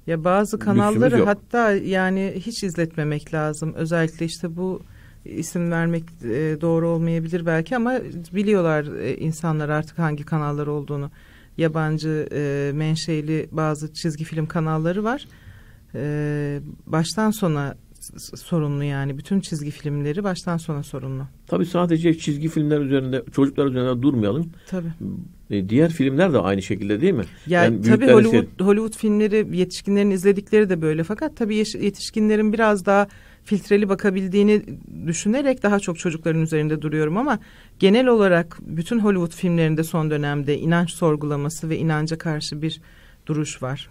ya bazı kanalları hatta yani hiç izletmemek lazım. Özellikle işte bu isim vermek e, doğru olmayabilir belki ama biliyorlar e, insanlar artık hangi kanallar olduğunu. Yabancı e, menşeli bazı çizgi film kanalları var. baştan sona sorunlu yani. Bütün çizgi filmleri baştan sona sorunlu. Tabii sadece çizgi filmler üzerinde, çocuklar üzerinde durmayalım. Tabii. E, diğer filmler de aynı şekilde değil mi? Yani, yani tabii Hollywood, seyret... Hollywood filmleri yetişkinlerin izledikleri de böyle. Fakat tabii yetişkinlerin biraz daha filtreli bakabildiğini düşünerek daha çok çocukların üzerinde duruyorum ama genel olarak bütün Hollywood filmlerinde son dönemde inanç sorgulaması ve inanca karşı bir duruş var.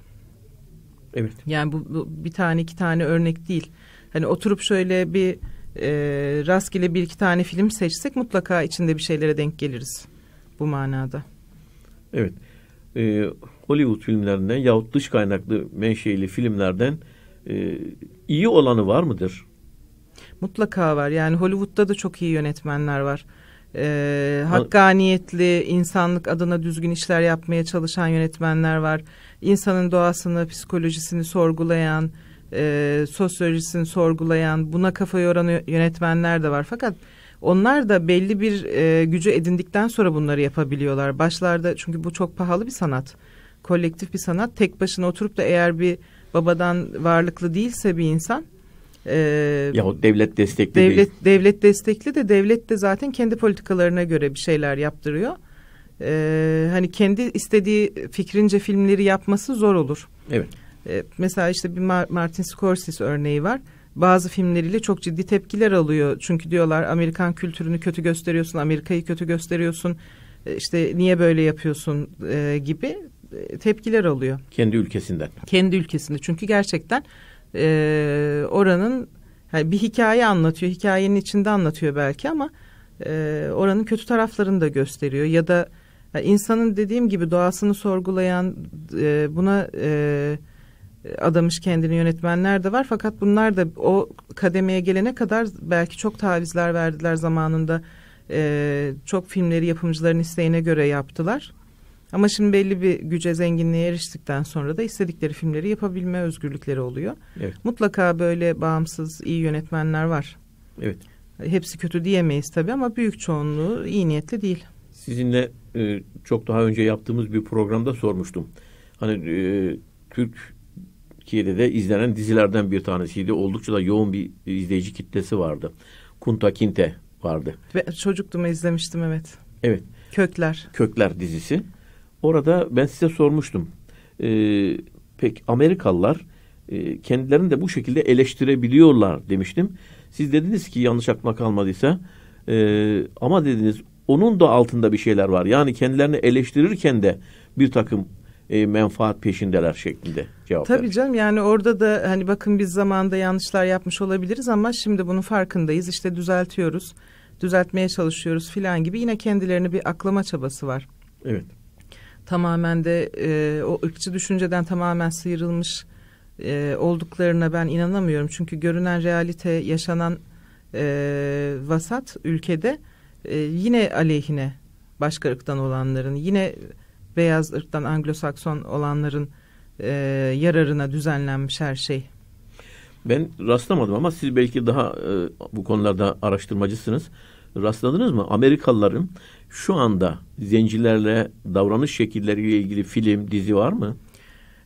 Evet. Yani bu, bu bir tane iki tane örnek değil hani oturup şöyle bir e, rastgele bir iki tane film seçsek mutlaka içinde bir şeylere denk geliriz bu manada. Evet. Ee, Hollywood filmlerinden yahut dış kaynaklı menşeili filmlerden e, iyi olanı var mıdır? Mutlaka var. Yani Hollywood'da da çok iyi yönetmenler var. Ee, hakkaniyetli, insanlık adına düzgün işler yapmaya çalışan yönetmenler var. İnsanın doğasını, psikolojisini sorgulayan, e, sosyolojisini sorgulayan, buna kafa yoran yönetmenler de var. Fakat onlar da belli bir e, gücü edindikten sonra bunları yapabiliyorlar. Başlarda çünkü bu çok pahalı bir sanat. Kolektif bir sanat. Tek başına oturup da eğer bir babadan varlıklı değilse bir insan ee, ya devlet destekli devlet, değil. Devlet destekli de devlet de zaten kendi politikalarına göre bir şeyler yaptırıyor. Ee, hani kendi istediği fikrince filmleri yapması zor olur. Evet. E, mesela işte bir Martin Scorsese örneği var. Bazı filmleriyle çok ciddi tepkiler alıyor. Çünkü diyorlar Amerikan kültürünü kötü gösteriyorsun, Amerika'yı kötü gösteriyorsun. E, işte niye böyle yapıyorsun e, gibi e, tepkiler alıyor. Kendi ülkesinden. Kendi ülkesinde. Çünkü gerçekten e, oranın yani bir hikaye anlatıyor. Hikayenin içinde anlatıyor belki ama e, oranın kötü taraflarını da gösteriyor. Ya da yani insanın dediğim gibi doğasını sorgulayan e, buna e, adamış kendini yönetmenler de var. Fakat bunlar da o kademeye gelene kadar belki çok tavizler verdiler zamanında. E, çok filmleri yapımcıların isteğine göre yaptılar. Ama şimdi belli bir güce zenginliğe eriştikten sonra da istedikleri filmleri yapabilme özgürlükleri oluyor. Evet. Mutlaka böyle bağımsız iyi yönetmenler var. Evet. Hepsi kötü diyemeyiz tabii ama büyük çoğunluğu iyi niyetli değil. Sizinle e, çok daha önce yaptığımız bir programda sormuştum. Hani e, Türk Türkiye'de de izlenen dizilerden bir tanesiydi. Oldukça da yoğun bir izleyici kitlesi vardı. Kunta Kinte vardı. Ve çocuktum izlemiştim evet. Evet. Kökler. Kökler dizisi. Orada ben size sormuştum. Ee, pek Amerikalılar e, kendilerini de bu şekilde eleştirebiliyorlar demiştim. Siz dediniz ki yanlış aklıma kalmadıysa e, ama dediniz onun da altında bir şeyler var. Yani kendilerini eleştirirken de bir takım e, menfaat peşindeler şeklinde cevap Tabii vermiş. canım yani orada da hani bakın biz zamanda yanlışlar yapmış olabiliriz ama şimdi bunun farkındayız işte düzeltiyoruz düzeltmeye çalışıyoruz filan gibi yine kendilerini bir aklama çabası var. Evet. Tamamen de e, o ırkçı düşünceden tamamen sıyrılmış e, olduklarına ben inanamıyorum. Çünkü görünen realite yaşanan e, vasat ülkede e, yine aleyhine başka ırktan olanların yine beyaz ırktan Anglo-Sakson olanların e, yararına düzenlenmiş her şey. Ben rastlamadım ama siz belki daha e, bu konularda araştırmacısınız. Rastladınız mı? Amerikalıların şu anda zencilerle davranış şekilleriyle ilgili film, dizi var mı?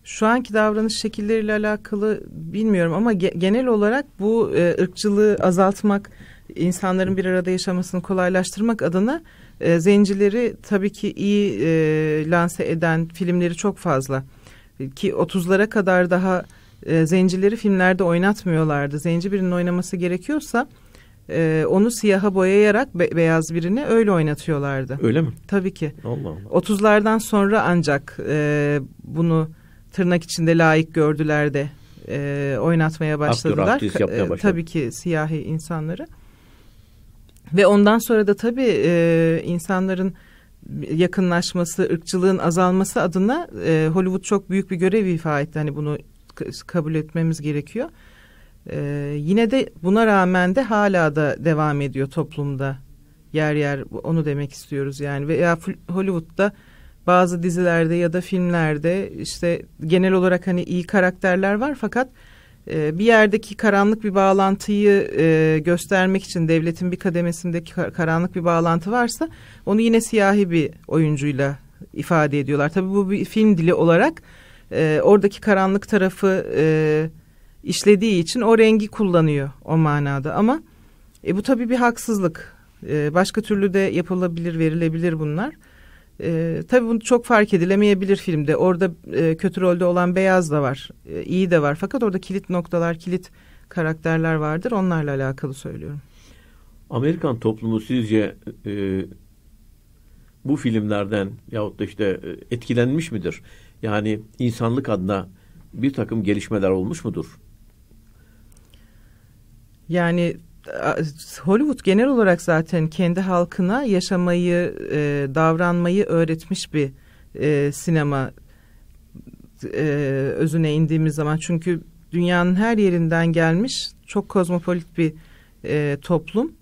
Şu anki davranış şekilleriyle alakalı bilmiyorum ama ge genel olarak bu e, ırkçılığı azaltmak, insanların bir arada yaşamasını kolaylaştırmak adına e, zencileri tabii ki iyi e, lanse eden filmleri çok fazla. E, ki 30'lara kadar daha e, zencileri filmlerde oynatmıyorlardı. Zenci birinin oynaması gerekiyorsa e, onu siyaha boyayarak be, beyaz birini öyle oynatıyorlardı. Öyle mi? Tabii ki. Allah Allah. 30'lardan sonra ancak e, bunu tırnak içinde layık gördüler de e, oynatmaya başladılar. Aktör, yapmaya e, başladı. Tabii ki siyahi insanları. Ve ondan sonra da tabii e, insanların yakınlaşması, ırkçılığın azalması adına e, Hollywood çok büyük bir görev ifa etti. Hani bunu kabul etmemiz gerekiyor. E, yine de buna rağmen de hala da devam ediyor toplumda. Yer yer onu demek istiyoruz yani. Veya Hollywood'da bazı dizilerde ya da filmlerde işte genel olarak hani iyi karakterler var fakat ee, bir yerdeki karanlık bir bağlantıyı e, göstermek için devletin bir kademesindeki karanlık bir bağlantı varsa onu yine siyahi bir oyuncuyla ifade ediyorlar. Tabii bu bir film dili olarak e, oradaki karanlık tarafı e, işlediği için o rengi kullanıyor o manada ama e, bu tabii bir haksızlık. E, başka türlü de yapılabilir, verilebilir bunlar. E, tabii bunu çok fark edilemeyebilir filmde. Orada e, kötü rolde olan beyaz da var, e, iyi de var. Fakat orada kilit noktalar, kilit karakterler vardır. Onlarla alakalı söylüyorum. Amerikan toplumu sizce e, bu filmlerden yahut da işte e, etkilenmiş midir? Yani insanlık adına bir takım gelişmeler olmuş mudur? Yani Hollywood genel olarak zaten kendi halkına yaşamayı, e, davranmayı öğretmiş bir e, sinema e, özüne indiğimiz zaman. Çünkü dünyanın her yerinden gelmiş çok kozmopolit bir e, toplum.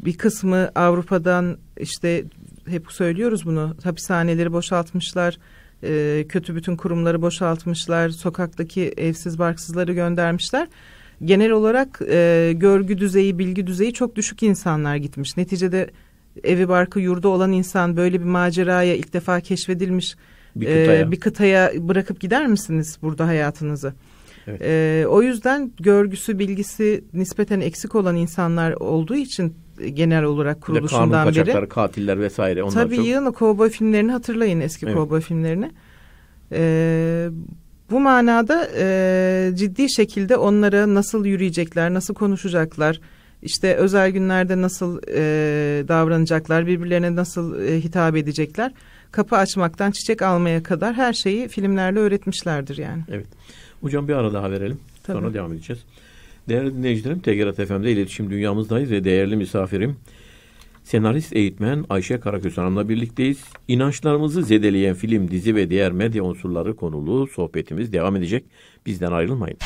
Bir kısmı Avrupa'dan işte hep söylüyoruz bunu hapishaneleri boşaltmışlar e, kötü bütün kurumları boşaltmışlar, sokaktaki evsiz barksızları göndermişler genel olarak e, görgü düzeyi, bilgi düzeyi çok düşük insanlar gitmiş. Neticede evi barkı yurdu olan insan böyle bir maceraya ilk defa keşfedilmiş bir kıtaya, e, bir kıtaya bırakıp gider misiniz burada hayatınızı? Evet. E, o yüzden görgüsü, bilgisi nispeten eksik olan insanlar olduğu için genel olarak kuruluşundan kanun beri. Kanun kaçakları, katiller vesaire. Onlar Tabii çok... o kovboy filmlerini hatırlayın eski evet. kovboy filmlerini. Ee, bu manada e, ciddi şekilde onlara nasıl yürüyecekler, nasıl konuşacaklar, işte özel günlerde nasıl e, davranacaklar, birbirlerine nasıl e, hitap edecekler, kapı açmaktan çiçek almaya kadar her şeyi filmlerle öğretmişlerdir yani. Evet. Hocam bir ara daha verelim. Tabii. Sonra devam edeceğiz. Değerli dinleyicilerim, TGRT FM'de iletişim dünyamızdayız ve değerli misafirim Senarist eğitmen Ayşe Karaköz Hanım'la birlikteyiz. İnançlarımızı zedeleyen film, dizi ve diğer medya unsurları konulu sohbetimiz devam edecek. Bizden ayrılmayın.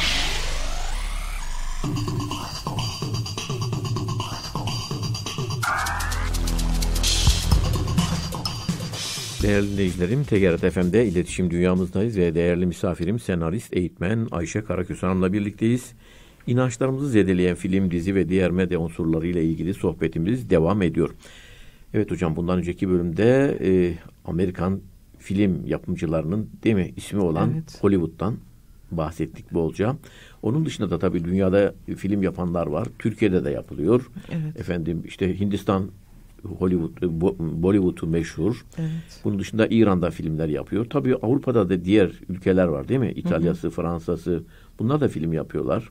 Değerli dinleyicilerim, TGRT FM'de iletişim dünyamızdayız ve değerli misafirim senarist, eğitmen Ayşe Karaköz Hanım'la birlikteyiz. İnançlarımızı zedeleyen film, dizi ve diğer medya unsurlarıyla ilgili sohbetimiz devam ediyor. Evet hocam bundan önceki bölümde e, Amerikan film yapımcılarının değil mi ismi olan evet. Hollywood'dan bahsettik bolca. Onun dışında da tabii dünyada film yapanlar var. Türkiye'de de yapılıyor. Evet. Efendim işte Hindistan Hollywood, Bollywood'u meşhur. Evet. Bunun dışında İran'da filmler yapıyor. Tabii Avrupa'da da diğer ülkeler var değil mi? İtalya'sı, Fransa'sı. Bunlar da film yapıyorlar.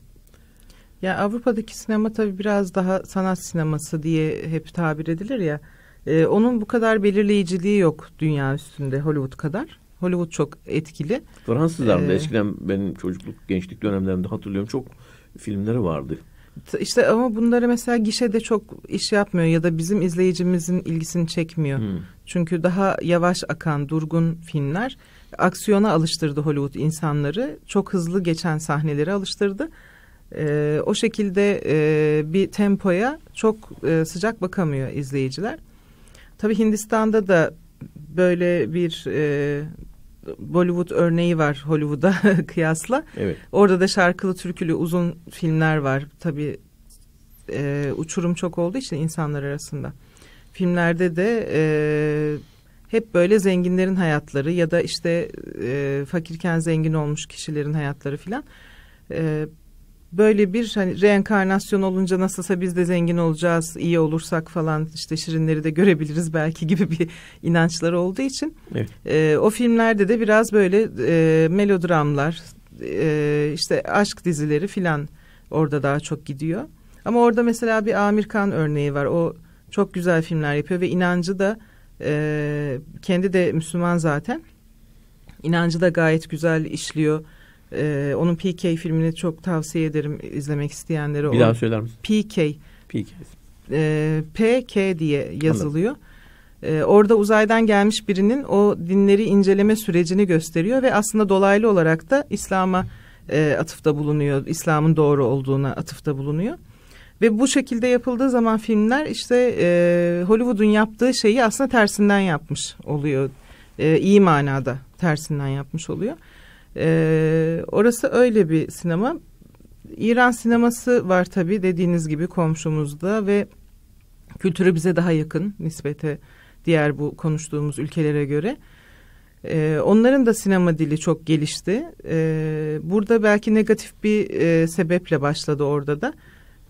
Ya Avrupa'daki sinema tabii biraz daha sanat sineması diye hep tabir edilir ya. E, onun bu kadar belirleyiciliği yok dünya üstünde Hollywood kadar. Hollywood çok etkili. Fransızlar ee, da e, eskiden benim çocukluk, gençlik dönemlerimde hatırlıyorum çok filmleri vardı. İşte ama bunları mesela gişede çok iş yapmıyor ya da bizim izleyicimizin ilgisini çekmiyor. Hmm. Çünkü daha yavaş akan, durgun filmler aksiyona alıştırdı Hollywood insanları. Çok hızlı geçen sahneleri alıştırdı. E, o şekilde e, bir tempoya çok e, sıcak bakamıyor izleyiciler. Tabii Hindistan'da da böyle bir e, Bollywood örneği var Hollywood'a kıyasla. Evet. Orada da şarkılı türkülü uzun filmler var. Tabii e, uçurum çok olduğu için insanlar arasında. Filmlerde de e, hep böyle zenginlerin hayatları ya da işte e, fakirken zengin olmuş kişilerin hayatları filan. E, böyle bir hani reenkarnasyon olunca nasılsa biz de zengin olacağız, iyi olursak falan işte şirinleri de görebiliriz belki gibi bir inançları olduğu için evet. e, o filmlerde de biraz böyle e, melodramlar, e, işte aşk dizileri filan orada daha çok gidiyor. Ama orada mesela bir Amir Khan örneği var. O çok güzel filmler yapıyor ve inancı da e, kendi de Müslüman zaten. İnancı da gayet güzel işliyor ee, onun PK filmini çok tavsiye ederim izlemek isteyenlere. Bir o, daha söyler misin? PK. PK. Ee, PK diye yazılıyor. Anladım. Ee, orada uzaydan gelmiş birinin o dinleri inceleme sürecini gösteriyor ve aslında dolaylı olarak da İslam'a e, atıfta bulunuyor. İslam'ın doğru olduğuna atıfta bulunuyor. Ve bu şekilde yapıldığı zaman filmler işte e, Hollywood'un yaptığı şeyi aslında tersinden yapmış oluyor. E, iyi manada tersinden yapmış oluyor. E, orası öyle bir sinema. İran sineması var tabii dediğiniz gibi komşumuzda ve kültürü bize daha yakın nispete diğer bu konuştuğumuz ülkelere göre. Ee, onların da sinema dili çok gelişti. Ee, burada belki negatif bir e, sebeple başladı orada da.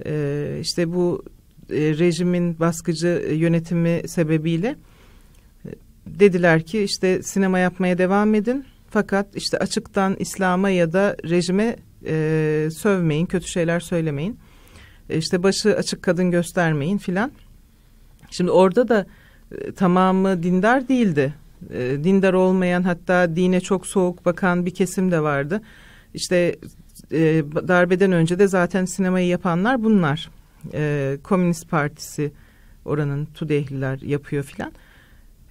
Ee, işte bu e, rejimin baskıcı e, yönetimi sebebiyle e, dediler ki işte sinema yapmaya devam edin. Fakat işte açıktan İslam'a ya da rejime e, sövmeyin, kötü şeyler söylemeyin. E, işte başı açık kadın göstermeyin filan. Şimdi orada da e, tamamı dindar değildi. E, dindar olmayan hatta dine çok soğuk bakan bir kesim de vardı. İşte e, darbeden önce de zaten sinemayı yapanlar bunlar. E, Komünist Partisi oranın Tudehliler yapıyor filan.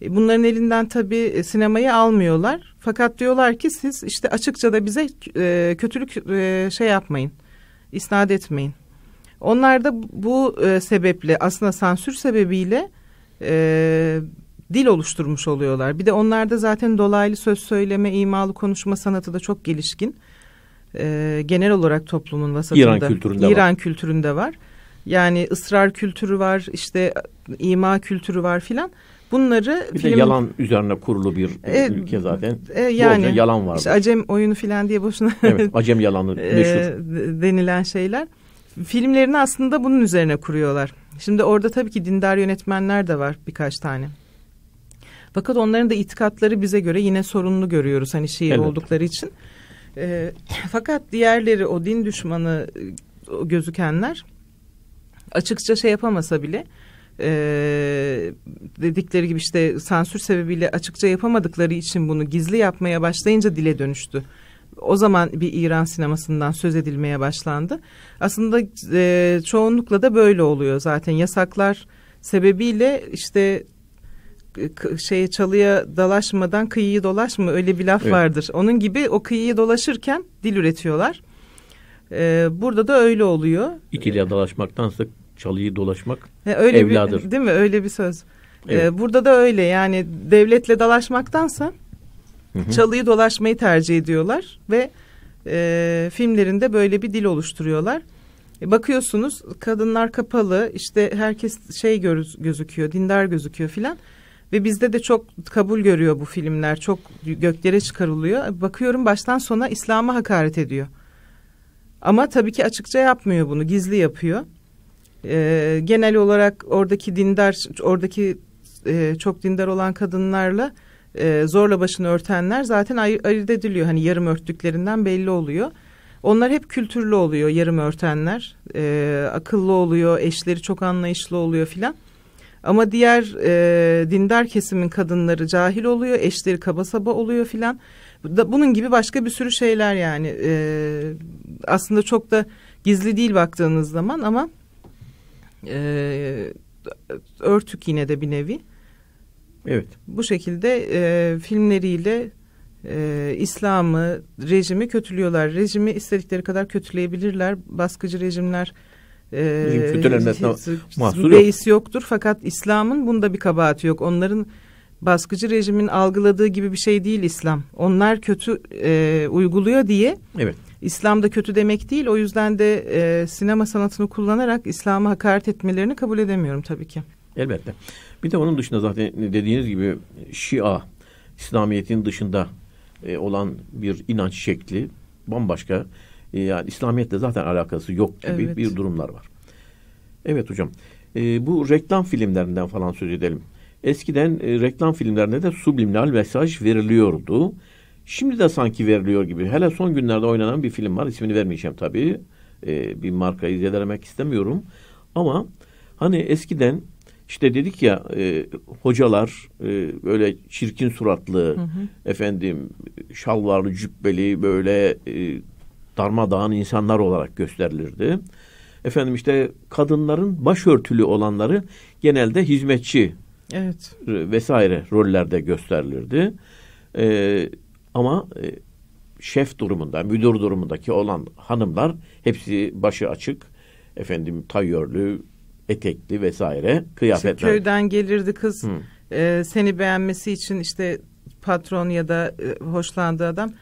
E, bunların elinden tabii e, sinemayı almıyorlar. Fakat diyorlar ki siz işte açıkça da bize e, kötülük şey yapmayın, isnat etmeyin. Onlar da bu sebeple aslında sansür sebebiyle dil oluşturmuş oluyorlar. Bir de onlarda zaten dolaylı söz söyleme, imalı konuşma sanatı da çok gelişkin. genel olarak toplumun vasatında. İran kültüründe İran var. kültüründe var. Yani ısrar kültürü var, işte ima kültürü var filan. Bunları bir film... de yalan üzerine kurulu bir e, ülke zaten. E, yani Bolca yalan var. Işte acem oyunu filan diye boşuna Evet, acem yalanı meşhur e, denilen şeyler. Filmlerini aslında bunun üzerine kuruyorlar. Şimdi orada tabii ki dindar yönetmenler de var birkaç tane. Fakat onların da itikatları bize göre yine sorunlu görüyoruz hani şiir evet. oldukları için. E, fakat diğerleri o din düşmanı e, gözükenler açıkça şey yapamasa bile e, dedikleri gibi işte sansür sebebiyle açıkça yapamadıkları için bunu gizli yapmaya başlayınca dile dönüştü. O zaman bir İran sinemasından söz edilmeye başlandı. Aslında e, çoğunlukla da böyle oluyor zaten yasaklar sebebiyle işte şey çalıya dalaşmadan kıyıyı dolaşma öyle bir laf evet. vardır. Onun gibi o kıyıyı dolaşırken dil üretiyorlar. Ee, burada da öyle oluyor. İkili e, dalaşmaktansa çalıyı dolaşmak e, öyle evladır. Bir, değil mi? Öyle bir söz. Ee, evet. Ee, burada da öyle yani devletle dalaşmaktansa hı hı. çalıyı dolaşmayı tercih ediyorlar ve e, filmlerinde böyle bir dil oluşturuyorlar. E, bakıyorsunuz kadınlar kapalı işte herkes şey göz, gözüküyor dindar gözüküyor filan ve bizde de çok kabul görüyor bu filmler çok göklere çıkarılıyor. E, bakıyorum baştan sona İslam'a hakaret ediyor. Ama tabii ki açıkça yapmıyor bunu gizli yapıyor. E, genel olarak oradaki dindar, oradaki e, çok dindar olan kadınlarla e, zorla başını örtenler zaten ayır, ayırt ediliyor. Hani yarım örttüklerinden belli oluyor. Onlar hep kültürlü oluyor yarım örtenler. E, akıllı oluyor, eşleri çok anlayışlı oluyor filan. Ama diğer e, dindar kesimin kadınları cahil oluyor, eşleri kaba saba oluyor filan. Bunun gibi başka bir sürü şeyler yani. E, aslında çok da gizli değil baktığınız zaman ama e, örtük yine de bir nevi. Evet. Bu şekilde e, filmleriyle e, İslam'ı, rejimi kötülüyorlar. Rejimi istedikleri kadar kötüleyebilirler. Baskıcı rejimler e, Rejim kötülenmesine mahsur yok. yoktur. Fakat İslam'ın bunda bir kabahati yok. Onların baskıcı rejimin algıladığı gibi bir şey değil İslam. Onlar kötü e, uyguluyor diye. Evet İslam'da kötü demek değil. O yüzden de e, sinema sanatını kullanarak İslam'a hakaret etmelerini kabul edemiyorum tabii ki. Elbette. Bir de onun dışında zaten dediğiniz gibi Şia İslamiyet'in dışında e, olan bir inanç şekli bambaşka. E, yani İslamiyet'le zaten alakası yok gibi evet. bir durumlar var. Evet hocam. E, bu reklam filmlerinden falan söz edelim. Eskiden e, reklam filmlerinde de subliminal mesaj veriliyordu. Şimdi de sanki veriliyor gibi. Hele son günlerde oynanan bir film var. İsmini vermeyeceğim tabii. Ee, bir markayı zedelemek istemiyorum. Ama hani eskiden işte dedik ya e, hocalar e, böyle çirkin suratlı hı hı. efendim şalvarlı cübbeli böyle e, darmadağın insanlar olarak gösterilirdi. Efendim işte kadınların başörtülü olanları genelde hizmetçi evet. vesaire rollerde gösterilirdi. E, ama e, şef durumunda, müdür durumundaki olan hanımlar hepsi başı açık, efendim tayyörlü, etekli vesaire kıyafetler. İşte köyden gelirdi kız. Hı. E, seni beğenmesi için işte patron ya da e, hoşlandığı adam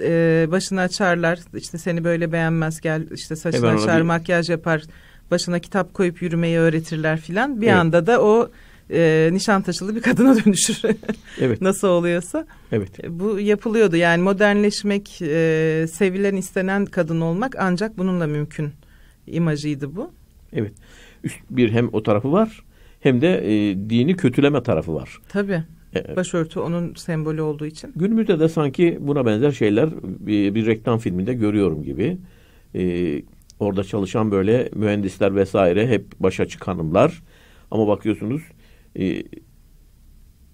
e, başını açarlar. İşte seni böyle beğenmez gel işte saçını Hemen açar, bir... makyaj yapar. Başına kitap koyup yürümeyi öğretirler filan. Bir evet. anda da o e, Nişantaşılı bir kadına dönüşür. evet. Nasıl oluyorsa. Evet. E, bu yapılıyordu. Yani modernleşmek, e, sevilen istenen kadın olmak ancak bununla mümkün imajıydı bu. Evet. Üst bir hem o tarafı var hem de e, dini kötüleme tarafı var. Tabii. E, Başörtü onun sembolü olduğu için. Günümüzde de sanki buna benzer şeyler bir, e, bir reklam filminde görüyorum gibi. Ee, orada çalışan böyle mühendisler vesaire hep başa çıkanımlar. Ama bakıyorsunuz e,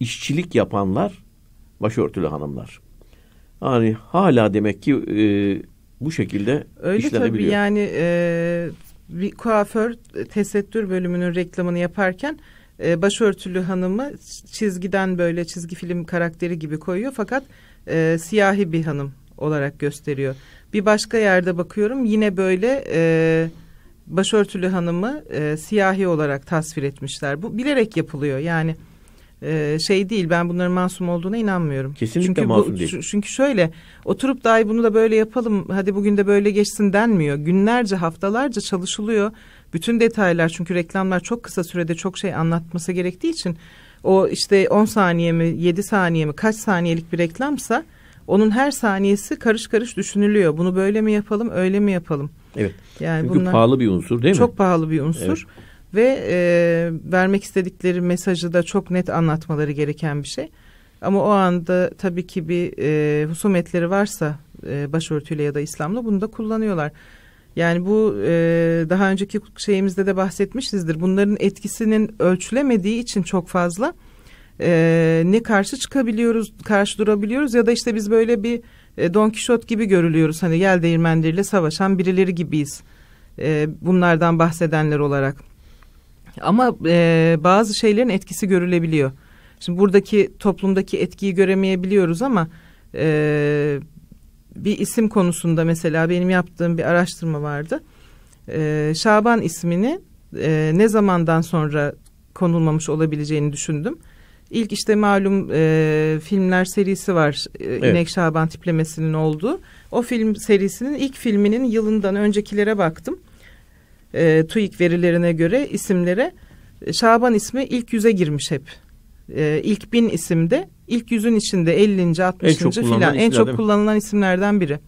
işçilik yapanlar başörtülü hanımlar. Yani hala demek ki e, bu şekilde Öyle işlenebiliyor. Tabii yani e, bir kuaför tesettür bölümünün reklamını yaparken e, başörtülü hanımı çizgiden böyle çizgi film karakteri gibi koyuyor fakat e, siyahi bir hanım olarak gösteriyor. Bir başka yerde bakıyorum yine böyle e, başörtülü hanımı e, siyahi olarak tasvir etmişler. Bu bilerek yapılıyor yani e, şey değil ben bunların masum olduğuna inanmıyorum. Kesinlikle çünkü masum bu, değil. Çünkü şöyle oturup dahi bunu da böyle yapalım hadi bugün de böyle geçsin denmiyor. Günlerce haftalarca çalışılıyor. Bütün detaylar çünkü reklamlar çok kısa sürede çok şey anlatması gerektiği için o işte 10 saniye mi 7 saniye mi kaç saniyelik bir reklamsa onun her saniyesi karış karış düşünülüyor. Bunu böyle mi yapalım öyle mi yapalım? Evet. Yani Çünkü bunlar pahalı bir unsur değil mi? Çok pahalı bir unsur. Evet. Ve e, vermek istedikleri mesajı da çok net anlatmaları gereken bir şey. Ama o anda tabii ki bir e, husumetleri varsa e, başörtüyle ya da İslam'la bunu da kullanıyorlar. Yani bu e, daha önceki şeyimizde de bahsetmişizdir. Bunların etkisinin ölçülemediği için çok fazla e, ne karşı çıkabiliyoruz, karşı durabiliyoruz ya da işte biz böyle bir e, Don Kişot gibi görülüyoruz. Hani gel değirmenleriyle savaşan birileri gibiyiz. E, bunlardan bahsedenler olarak. Ama e, bazı şeylerin etkisi görülebiliyor. Şimdi buradaki toplumdaki etkiyi göremeyebiliyoruz ama e, bir isim konusunda mesela benim yaptığım bir araştırma vardı. E, Şaban ismini e, ne zamandan sonra konulmamış olabileceğini düşündüm. İlk işte malum e, filmler serisi var. E, evet. İnek Şaban tiplemesinin olduğu. O film serisinin ilk filminin yılından öncekilere baktım. E, TÜİK verilerine göre isimlere Şaban ismi ilk yüze girmiş hep. E, ilk bin isimde ilk yüzün içinde 50. 60. filan en çok, filan, en çok kullanılan isimlerden biri.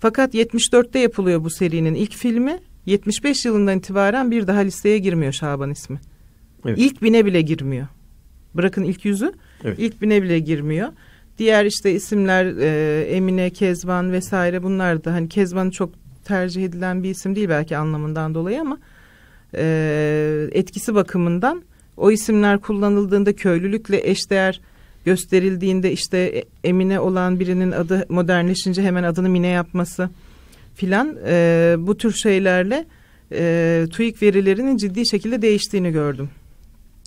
Fakat 74'te yapılıyor bu serinin ilk filmi. 75 yılından itibaren bir daha listeye girmiyor Şaban ismi. Evet. İlk bine bile girmiyor. Bırakın ilk yüzü. Evet. İlk bine bile girmiyor. Diğer işte isimler e, Emine, Kezban vesaire bunlar da hani Kezban çok tercih edilen bir isim değil belki anlamından dolayı ama e, etkisi bakımından o isimler kullanıldığında köylülükle eşdeğer gösterildiğinde işte e, Emine olan birinin adı modernleşince hemen adını Mine yapması filan e, bu tür şeylerle e, TÜİK verilerinin ciddi şekilde değiştiğini gördüm.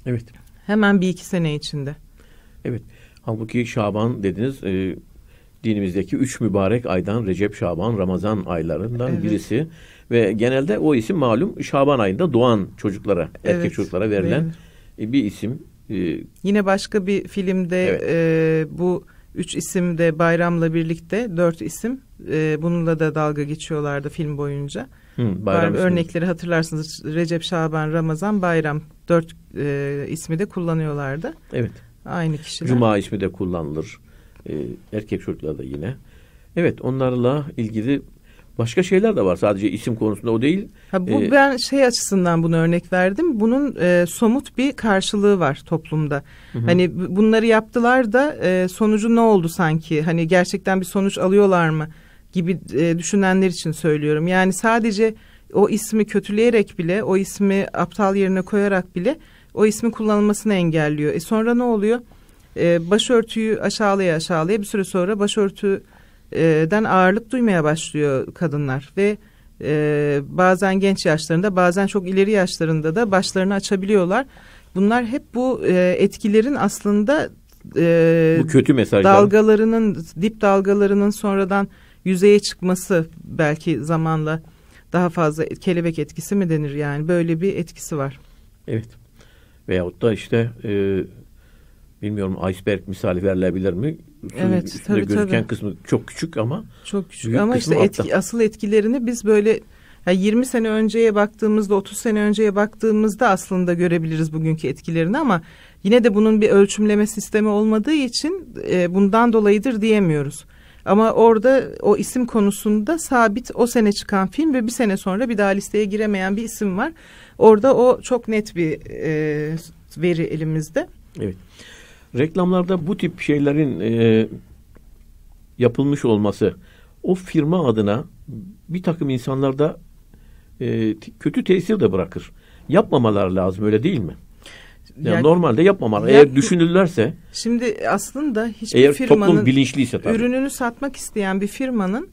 Evet. Hemen bir iki sene içinde. Evet. Halbuki Şaban dediniz e, dinimizdeki üç mübarek aydan Recep, Şaban, Ramazan aylarından evet. birisi. Ve genelde o isim malum Şaban ayında doğan çocuklara, evet. erkek çocuklara verilen evet. E, bir isim. E, Yine başka bir filmde evet. e, bu üç isim de bayramla birlikte dört isim e, bununla da dalga geçiyorlardı film boyunca. Hı, bayram var. Örnekleri hatırlarsınız Recep, Şaban, Ramazan, Bayram dört e, ismi de kullanıyorlardı. Evet. Aynı kişiler. Cuma ismi de kullanılır. E, erkek çocuklar da yine. Evet onlarla ilgili başka şeyler de var. Sadece isim konusunda o değil. Ha, bu ee, ben şey açısından bunu örnek verdim. Bunun e, somut bir karşılığı var toplumda. Hı. Hani bunları yaptılar da e, sonucu ne oldu sanki? Hani gerçekten bir sonuç alıyorlar mı? gibi e, düşünenler için söylüyorum. Yani sadece o ismi kötüleyerek bile, o ismi aptal yerine koyarak bile o ismi kullanılmasını engelliyor. E sonra ne oluyor? E, başörtüyü aşağılaya aşağılaya bir süre sonra başörtüden ağırlık duymaya başlıyor kadınlar ve e, bazen genç yaşlarında bazen çok ileri yaşlarında da başlarını açabiliyorlar. Bunlar hep bu e, etkilerin aslında e, bu kötü mesajlar dalgalarının dip dalgalarının sonradan yüzeye çıkması belki zamanla daha fazla kelebek etkisi mi denir yani böyle bir etkisi var. Evet veyahut da işte e, bilmiyorum iceberg misali verilebilir mi? evet, üstünde tabii, gözüken tabii. kısmı çok küçük ama çok küçük ama işte etki, asıl etkilerini biz böyle yani 20 sene önceye baktığımızda 30 sene önceye baktığımızda aslında görebiliriz bugünkü etkilerini ama yine de bunun bir ölçümleme sistemi olmadığı için e, bundan dolayıdır diyemiyoruz. Ama orada o isim konusunda sabit o sene çıkan film ve bir sene sonra bir daha listeye giremeyen bir isim var. Orada o çok net bir e, veri elimizde. Evet. Reklamlarda bu tip şeylerin e, yapılmış olması o firma adına bir takım insanlarda e, kötü tesir de bırakır. Yapmamalar lazım öyle değil mi? Yani, yani normalde yapmamalı. Yani, eğer düşünürlerse. Şimdi aslında hiçbir eğer firmanın toplum bilinçliyse tabii. ürününü satmak isteyen bir firmanın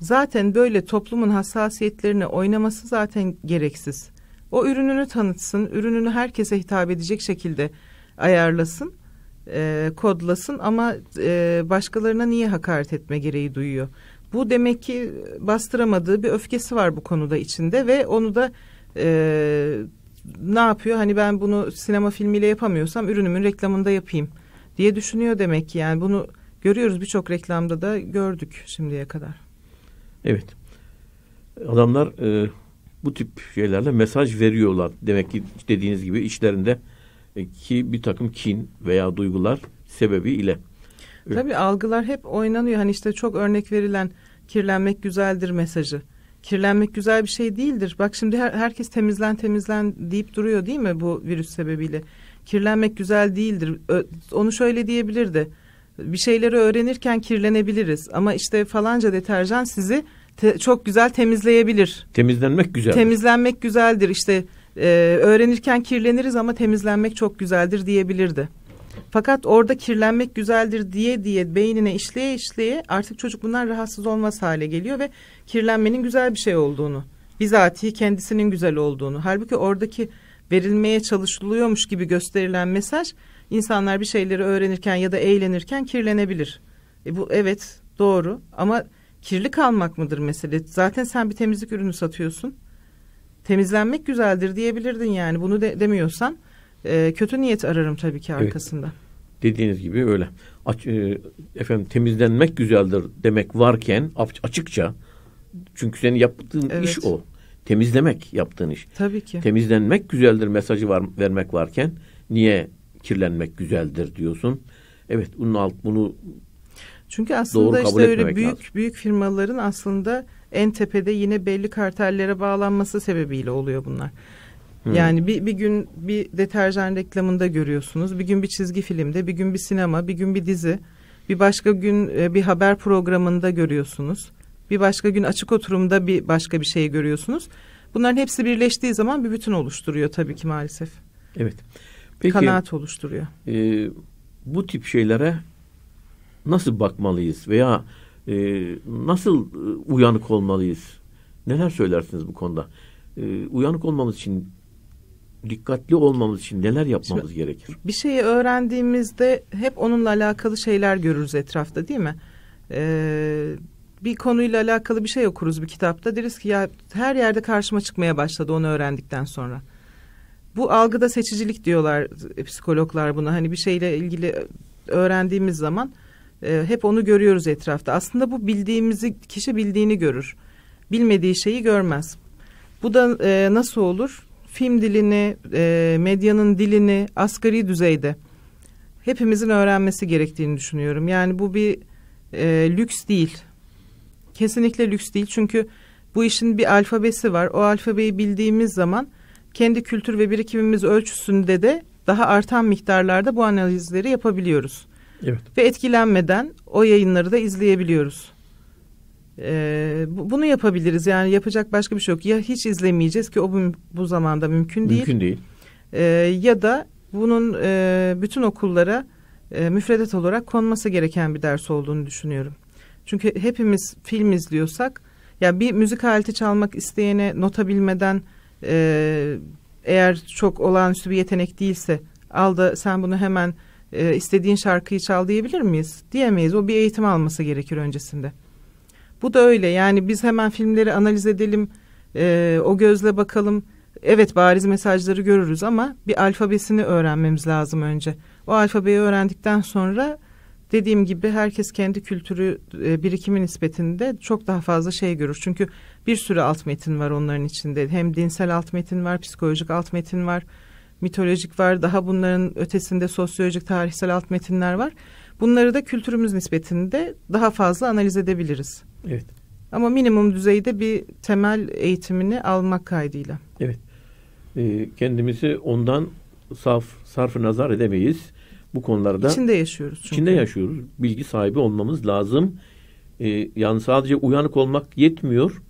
zaten böyle toplumun hassasiyetlerine oynaması zaten gereksiz. O ürününü tanıtsın, ürününü herkese hitap edecek şekilde ayarlasın, e, kodlasın ama e, başkalarına niye hakaret etme gereği duyuyor? Bu demek ki bastıramadığı bir öfkesi var bu konuda içinde ve onu da e, ne yapıyor? Hani ben bunu sinema filmiyle yapamıyorsam ürünümün reklamında yapayım diye düşünüyor demek ki. Yani bunu görüyoruz birçok reklamda da gördük şimdiye kadar. Evet. Adamlar e, bu tip şeylerle mesaj veriyorlar. Demek ki dediğiniz gibi içlerinde e, ki bir takım kin veya duygular sebebiyle. Tabii algılar hep oynanıyor. Hani işte çok örnek verilen kirlenmek güzeldir mesajı kirlenmek güzel bir şey değildir. Bak şimdi her, herkes temizlen temizlen deyip duruyor değil mi bu virüs sebebiyle? Kirlenmek güzel değildir. Ö, onu şöyle diyebilirdi. Bir şeyleri öğrenirken kirlenebiliriz ama işte falanca deterjan sizi te, çok güzel temizleyebilir. Temizlenmek güzel. Temizlenmek güzeldir. İşte e, öğrenirken kirleniriz ama temizlenmek çok güzeldir diyebilirdi. Fakat orada kirlenmek güzeldir diye diye beynine işleye işleye artık çocuk bundan rahatsız olmaz hale geliyor ve kirlenmenin güzel bir şey olduğunu, bizatihi kendisinin güzel olduğunu. Halbuki oradaki verilmeye çalışılıyormuş gibi gösterilen mesaj insanlar bir şeyleri öğrenirken ya da eğlenirken kirlenebilir. E bu evet doğru ama kirli kalmak mıdır mesele? Zaten sen bir temizlik ürünü satıyorsun. Temizlenmek güzeldir diyebilirdin yani bunu de, demiyorsan e, kötü niyet ararım tabii ki arkasında. Evet. Dediğiniz gibi öyle. Aç, e, efendim temizlenmek güzeldir demek varken açıkça çünkü senin yaptığın evet. iş o. Temizlemek yaptığın iş. Tabii ki. Temizlenmek güzeldir mesajı var, vermek varken niye kirlenmek güzeldir diyorsun. Evet bunun alt bunu çünkü aslında Doğru, işte öyle büyük lazım. büyük firmaların aslında en tepede yine belli kartellere bağlanması sebebiyle oluyor bunlar. Yani bir, bir gün bir deterjan reklamında görüyorsunuz, bir gün bir çizgi filmde, bir gün bir sinema, bir gün bir dizi, bir başka gün e, bir haber programında görüyorsunuz, bir başka gün açık oturumda bir başka bir şey görüyorsunuz. Bunların hepsi birleştiği zaman bir bütün oluşturuyor tabii ki maalesef. Evet. Peki, Kanaat oluşturuyor. E, bu tip şeylere nasıl bakmalıyız veya e, nasıl e, uyanık olmalıyız? Neler söylersiniz bu konuda? E, uyanık olmamız için dikkatli olmamız için neler yapmamız Şimdi, gerekir? Bir şeyi öğrendiğimizde hep onunla alakalı şeyler görürüz etrafta değil mi? Ee, bir konuyla alakalı bir şey okuruz bir kitapta. Deriz ki ya her yerde karşıma çıkmaya başladı onu öğrendikten sonra. Bu algıda seçicilik diyorlar e, psikologlar buna. Hani bir şeyle ilgili öğrendiğimiz zaman e, hep onu görüyoruz etrafta. Aslında bu bildiğimizi kişi bildiğini görür. Bilmediği şeyi görmez. Bu da e, nasıl olur? film dilini, e, medyanın dilini asgari düzeyde hepimizin öğrenmesi gerektiğini düşünüyorum. Yani bu bir e, lüks değil. Kesinlikle lüks değil. Çünkü bu işin bir alfabesi var. O alfabeyi bildiğimiz zaman kendi kültür ve birikimimiz ölçüsünde de daha artan miktarlarda bu analizleri yapabiliyoruz. Evet. Ve etkilenmeden o yayınları da izleyebiliyoruz. Ee, bunu yapabiliriz yani yapacak başka bir şey yok. Ya hiç izlemeyeceğiz ki o bu, bu zamanda mümkün değil. Mümkün değil. Ee, ya da bunun e, bütün okullara e, müfredat olarak konması gereken bir ders olduğunu düşünüyorum. Çünkü hepimiz film izliyorsak ya bir müzik aleti çalmak isteyene nota bilmeden e, eğer çok olağanüstü bir yetenek değilse al da sen bunu hemen e, istediğin şarkıyı çal diyebilir miyiz? Diyemeyiz. O bir eğitim alması gerekir öncesinde. Bu da öyle yani biz hemen filmleri analiz edelim, e, o gözle bakalım. Evet bariz mesajları görürüz ama bir alfabesini öğrenmemiz lazım önce. O alfabeyi öğrendikten sonra dediğim gibi herkes kendi kültürü e, birikimi nispetinde çok daha fazla şey görür. Çünkü bir sürü alt metin var onların içinde. Hem dinsel alt metin var, psikolojik alt metin var, mitolojik var. Daha bunların ötesinde sosyolojik, tarihsel alt metinler var. Bunları da kültürümüz nispetinde daha fazla analiz edebiliriz. Evet. Ama minimum düzeyde bir temel eğitimini almak kaydıyla. Evet. E, kendimizi ondan saf, sarf nazar edemeyiz. Bu konularda içinde yaşıyoruz. Çünkü. İçinde yaşıyoruz. Bilgi sahibi olmamız lazım. E, yani sadece uyanık olmak yetmiyor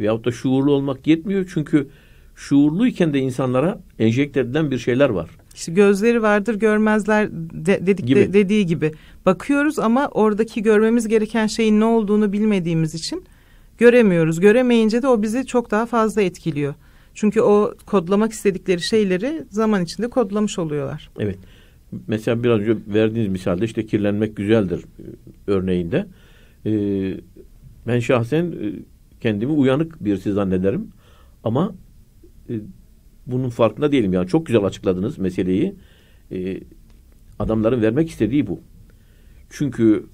veyahut da şuurlu olmak yetmiyor. Çünkü şuurluyken de insanlara enjekte edilen bir şeyler var. İşte gözleri vardır görmezler de, dedik gibi. De, dediği gibi bakıyoruz ama oradaki görmemiz gereken şeyin ne olduğunu bilmediğimiz için göremiyoruz. Göremeyince de o bizi çok daha fazla etkiliyor. Çünkü o kodlamak istedikleri şeyleri zaman içinde kodlamış oluyorlar. Evet. Mesela biraz önce verdiğiniz misalde işte kirlenmek güzeldir e, örneğinde. Ee, ben şahsen e, kendimi uyanık birisi zannederim. Ama e, bunun farkında değilim. Yani çok güzel açıkladınız meseleyi. E, adamların vermek istediği bu. Çünkü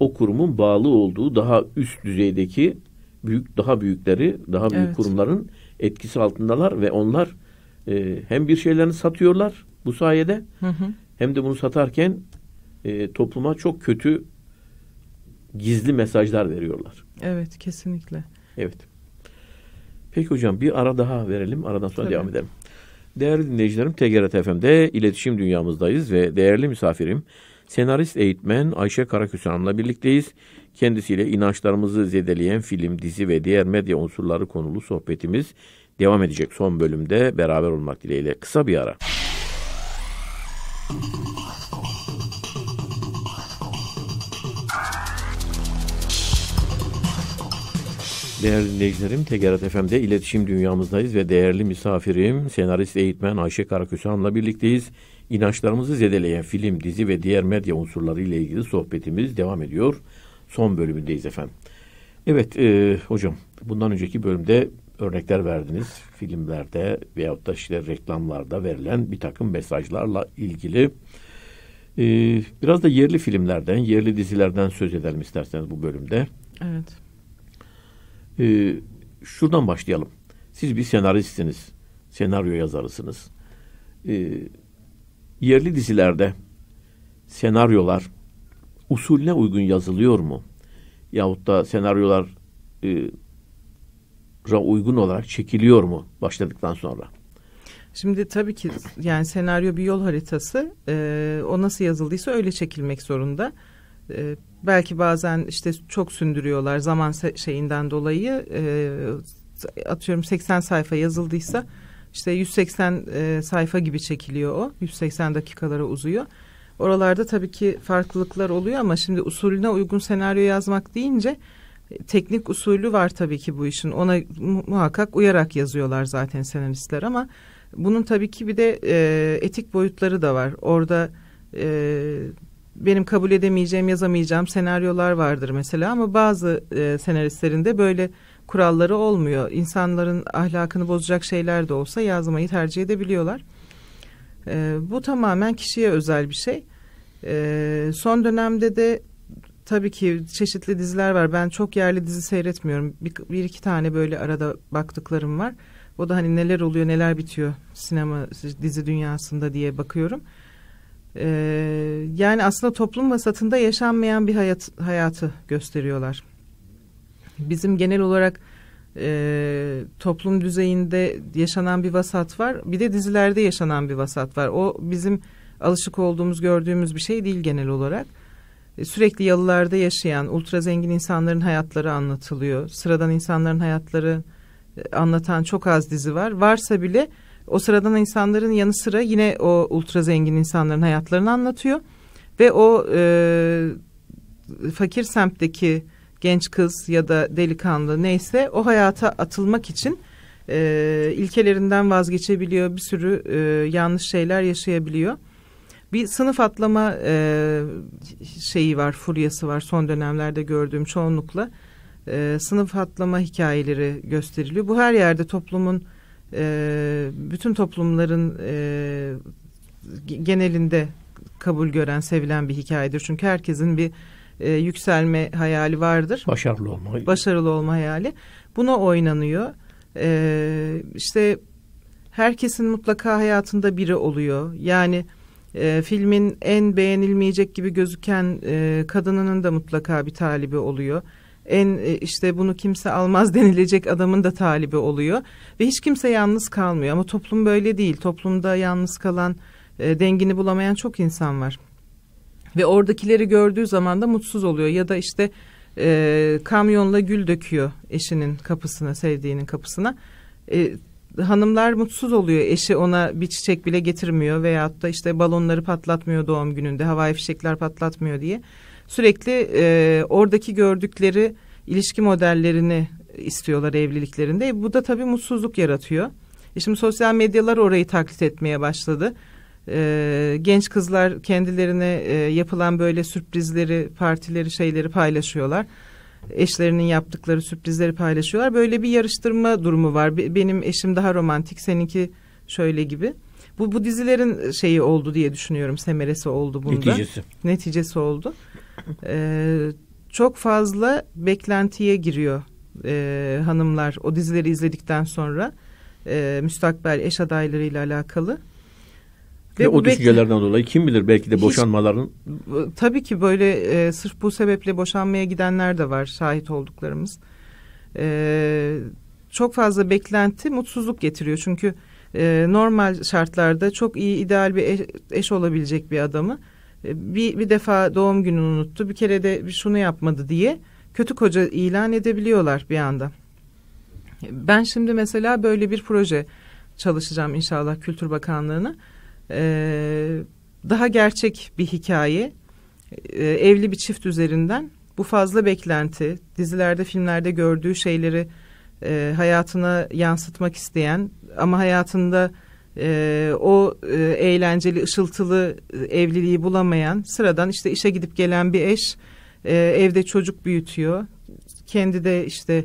o kurumun bağlı olduğu daha üst düzeydeki büyük daha büyükleri, daha büyük evet. kurumların etkisi altındalar ve onlar e, hem bir şeylerini satıyorlar bu sayede hı hı. hem de bunu satarken e, topluma çok kötü gizli mesajlar veriyorlar. Evet, kesinlikle. Evet. Peki hocam bir ara daha verelim. Aradan sonra Tabii. devam edelim. Değerli dinleyicilerim TGRT FM'de iletişim dünyamızdayız ve değerli misafirim senarist eğitmen Ayşe Karaküsen Hanım'la birlikteyiz. Kendisiyle inançlarımızı zedeleyen film, dizi ve diğer medya unsurları konulu sohbetimiz devam edecek son bölümde beraber olmak dileğiyle. Kısa bir ara. Değerli dinleyicilerim, Tegerat FM'de iletişim dünyamızdayız ve değerli misafirim, senarist eğitmen Ayşe Karakösan'la birlikteyiz. İnançlarımızı zedeleyen film, dizi ve diğer medya unsurları ile ilgili sohbetimiz devam ediyor. Son bölümündeyiz efendim. Evet e, hocam, bundan önceki bölümde örnekler verdiniz. Filmlerde veyahut da işte reklamlarda verilen bir takım mesajlarla ilgili. E, biraz da yerli filmlerden, yerli dizilerden söz edelim isterseniz bu bölümde. Evet. Ee, şuradan başlayalım. Siz bir senaristsiniz. Senaryo yazarısınız. E, yerli dizilerde senaryolar usulüne uygun yazılıyor mu? Yahut da senaryolar e, uygun olarak çekiliyor mu başladıktan sonra? Şimdi tabii ki yani senaryo bir yol haritası. E, o nasıl yazıldıysa öyle çekilmek zorunda. E, belki bazen işte çok sündürüyorlar zaman şeyinden dolayı e, atıyorum 80 sayfa yazıldıysa işte 180 e, sayfa gibi çekiliyor o 180 dakikalara uzuyor. Oralarda tabii ki farklılıklar oluyor ama şimdi usulüne uygun senaryo yazmak deyince e, teknik usulü var tabii ki bu işin. Ona muhakkak uyarak yazıyorlar zaten senaristler ama bunun tabii ki bir de e, etik boyutları da var. Orada e, benim kabul edemeyeceğim, yazamayacağım senaryolar vardır mesela ama bazı e, senaristlerin böyle kuralları olmuyor. İnsanların ahlakını bozacak şeyler de olsa yazmayı tercih edebiliyorlar. E, bu tamamen kişiye özel bir şey. E, son dönemde de tabii ki çeşitli diziler var. Ben çok yerli dizi seyretmiyorum. Bir, bir iki tane böyle arada baktıklarım var. O da hani neler oluyor, neler bitiyor sinema, dizi dünyasında diye bakıyorum. Ee, yani aslında toplum vasatında yaşanmayan bir hayat hayatı gösteriyorlar. Bizim genel olarak e, toplum düzeyinde yaşanan bir vasat var. Bir de dizilerde yaşanan bir vasat var. O bizim alışık olduğumuz, gördüğümüz bir şey değil genel olarak. E, sürekli yalılarda yaşayan ultra zengin insanların hayatları anlatılıyor. Sıradan insanların hayatları e, anlatan çok az dizi var. Varsa bile o sıradan insanların yanı sıra yine o ultra zengin insanların hayatlarını anlatıyor. Ve o e, fakir semtteki genç kız ya da delikanlı neyse o hayata atılmak için e, ilkelerinden vazgeçebiliyor. Bir sürü e, yanlış şeyler yaşayabiliyor. Bir sınıf atlama e, şeyi var, furyası var son dönemlerde gördüğüm çoğunlukla. E, sınıf atlama hikayeleri gösteriliyor. Bu her yerde toplumun e, bütün toplumların e, genelinde kabul gören, sevilen bir hikayedir. Çünkü herkesin bir e, yükselme hayali vardır. Başarılı olma. Başarılı olma hayali. Buna oynanıyor. E, işte herkesin mutlaka hayatında biri oluyor. Yani e, filmin en beğenilmeyecek gibi gözüken e, kadınının da mutlaka bir talibi oluyor en e, işte bunu kimse almaz denilecek adamın da talibi oluyor ve hiç kimse yalnız kalmıyor ama toplum böyle değil. Toplumda yalnız kalan, e, dengini bulamayan çok insan var. Ve oradakileri gördüğü zaman da mutsuz oluyor ya da işte e, kamyonla gül döküyor eşinin kapısına, sevdiğinin kapısına. E, hanımlar mutsuz oluyor. Eşi ona bir çiçek bile getirmiyor veyahut da işte balonları patlatmıyor doğum gününde, havai fişekler patlatmıyor diye sürekli e, oradaki gördükleri ilişki modellerini istiyorlar evliliklerinde. Bu da tabii mutsuzluk yaratıyor. E şimdi sosyal medyalar orayı taklit etmeye başladı. E, genç kızlar kendilerine e, yapılan böyle sürprizleri, partileri, şeyleri paylaşıyorlar. Eşlerinin yaptıkları sürprizleri paylaşıyorlar. Böyle bir yarıştırma durumu var. Benim eşim daha romantik, seninki şöyle gibi. Bu bu dizilerin şeyi oldu diye düşünüyorum. Semeresi oldu bunda. Neticesi. Neticesi oldu e, çok fazla beklentiye giriyor e, hanımlar o dizileri izledikten sonra e, müstakbel eş adaylarıyla alakalı. Ve, o düşüncelerden dolayı kim bilir belki de boşanmaların... Hiç, tabii ki böyle e, sırf bu sebeple boşanmaya gidenler de var şahit olduklarımız. E, çok fazla beklenti mutsuzluk getiriyor. Çünkü e, normal şartlarda çok iyi ideal bir eş, eş olabilecek bir adamı e, bir, bir defa doğum gününü unuttu bir kere de bir şunu yapmadı diye kötü koca ilan edebiliyorlar bir anda. Ben şimdi mesela böyle bir proje çalışacağım inşallah Kültür Bakanlığı'na. Ee, daha gerçek bir hikaye ee, evli bir çift üzerinden bu fazla beklenti dizilerde filmlerde gördüğü şeyleri e, hayatına yansıtmak isteyen ama hayatında e, o e, eğlenceli ışıltılı e, evliliği bulamayan sıradan işte işe gidip gelen bir eş e, evde çocuk büyütüyor kendi de işte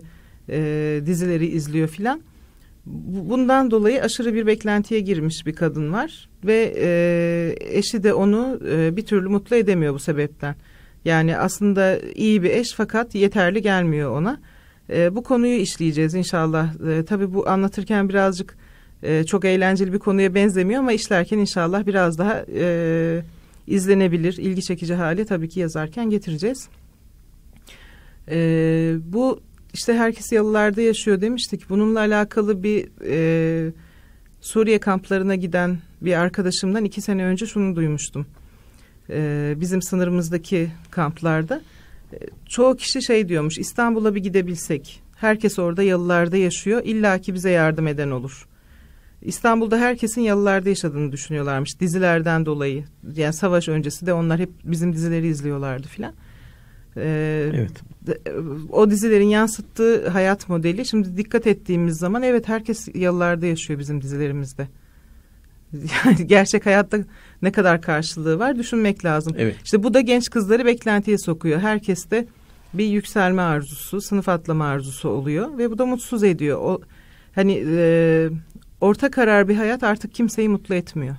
e, dizileri izliyor filan bundan dolayı aşırı bir beklentiye girmiş bir kadın var ve e, eşi de onu e, bir türlü mutlu edemiyor bu sebepten yani aslında iyi bir eş fakat yeterli gelmiyor ona e, bu konuyu işleyeceğiz inşallah e, tabi bu anlatırken birazcık ee, çok eğlenceli bir konuya benzemiyor ama işlerken inşallah biraz daha e, izlenebilir, ilgi çekici hali tabii ki yazarken getireceğiz. E, bu işte herkes yalılarda yaşıyor demiştik. Bununla alakalı bir e, Suriye kamplarına giden bir arkadaşımdan iki sene önce şunu duymuştum. E, bizim sınırımızdaki kamplarda e, çoğu kişi şey diyormuş İstanbul'a bir gidebilsek. Herkes orada yalılarda yaşıyor. İlla bize yardım eden olur. İstanbul'da herkesin yalılarda yaşadığını düşünüyorlarmış dizilerden dolayı. Yani savaş öncesi de onlar hep bizim dizileri izliyorlardı filan. Ee, evet. O dizilerin yansıttığı hayat modeli şimdi dikkat ettiğimiz zaman evet herkes yalılarda yaşıyor bizim dizilerimizde. Yani gerçek hayatta ne kadar karşılığı var düşünmek lazım. Evet. İşte bu da genç kızları beklentiye sokuyor. Herkes de bir yükselme arzusu, sınıf atlama arzusu oluyor ve bu da mutsuz ediyor. O hani e, orta karar bir hayat artık kimseyi mutlu etmiyor.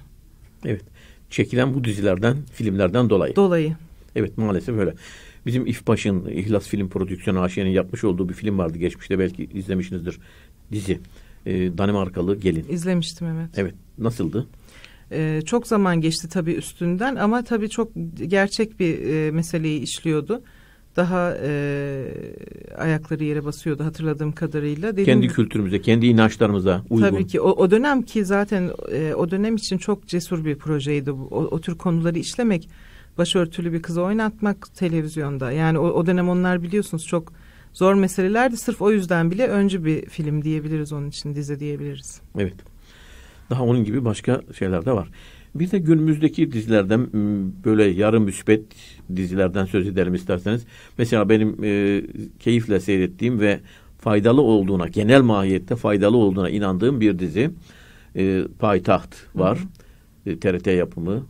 Evet. Çekilen bu dizilerden, filmlerden dolayı. Dolayı. Evet maalesef öyle. Bizim İFPAŞ'ın İhlas Film Prodüksiyonu AŞ'nin yapmış olduğu bir film vardı geçmişte belki izlemişsinizdir dizi. E, Danimarkalı gelin. İzlemiştim evet. Evet. Nasıldı? Ee, çok zaman geçti tabii üstünden ama tabii çok gerçek bir e, meseleyi işliyordu daha e, ayakları yere basıyordu hatırladığım kadarıyla. Dedim, kendi kültürümüze, kendi inançlarımıza uygun. Tabii ki o, o dönem ki zaten e, o dönem için çok cesur bir projeydi. O, o tür konuları işlemek, başörtülü bir kızı oynatmak televizyonda. Yani o, o dönem onlar biliyorsunuz çok zor meselelerdi. Sırf o yüzden bile öncü bir film diyebiliriz onun için, dizi diyebiliriz. Evet. Daha onun gibi başka şeyler de var. Bir de günümüzdeki dizilerden böyle yarı müsbet dizilerden söz edelim isterseniz. Mesela benim e, keyifle seyrettiğim ve faydalı olduğuna, genel mahiyette faydalı olduğuna inandığım bir dizi e, Payitaht var. Hı hı. E, TRT yapımı.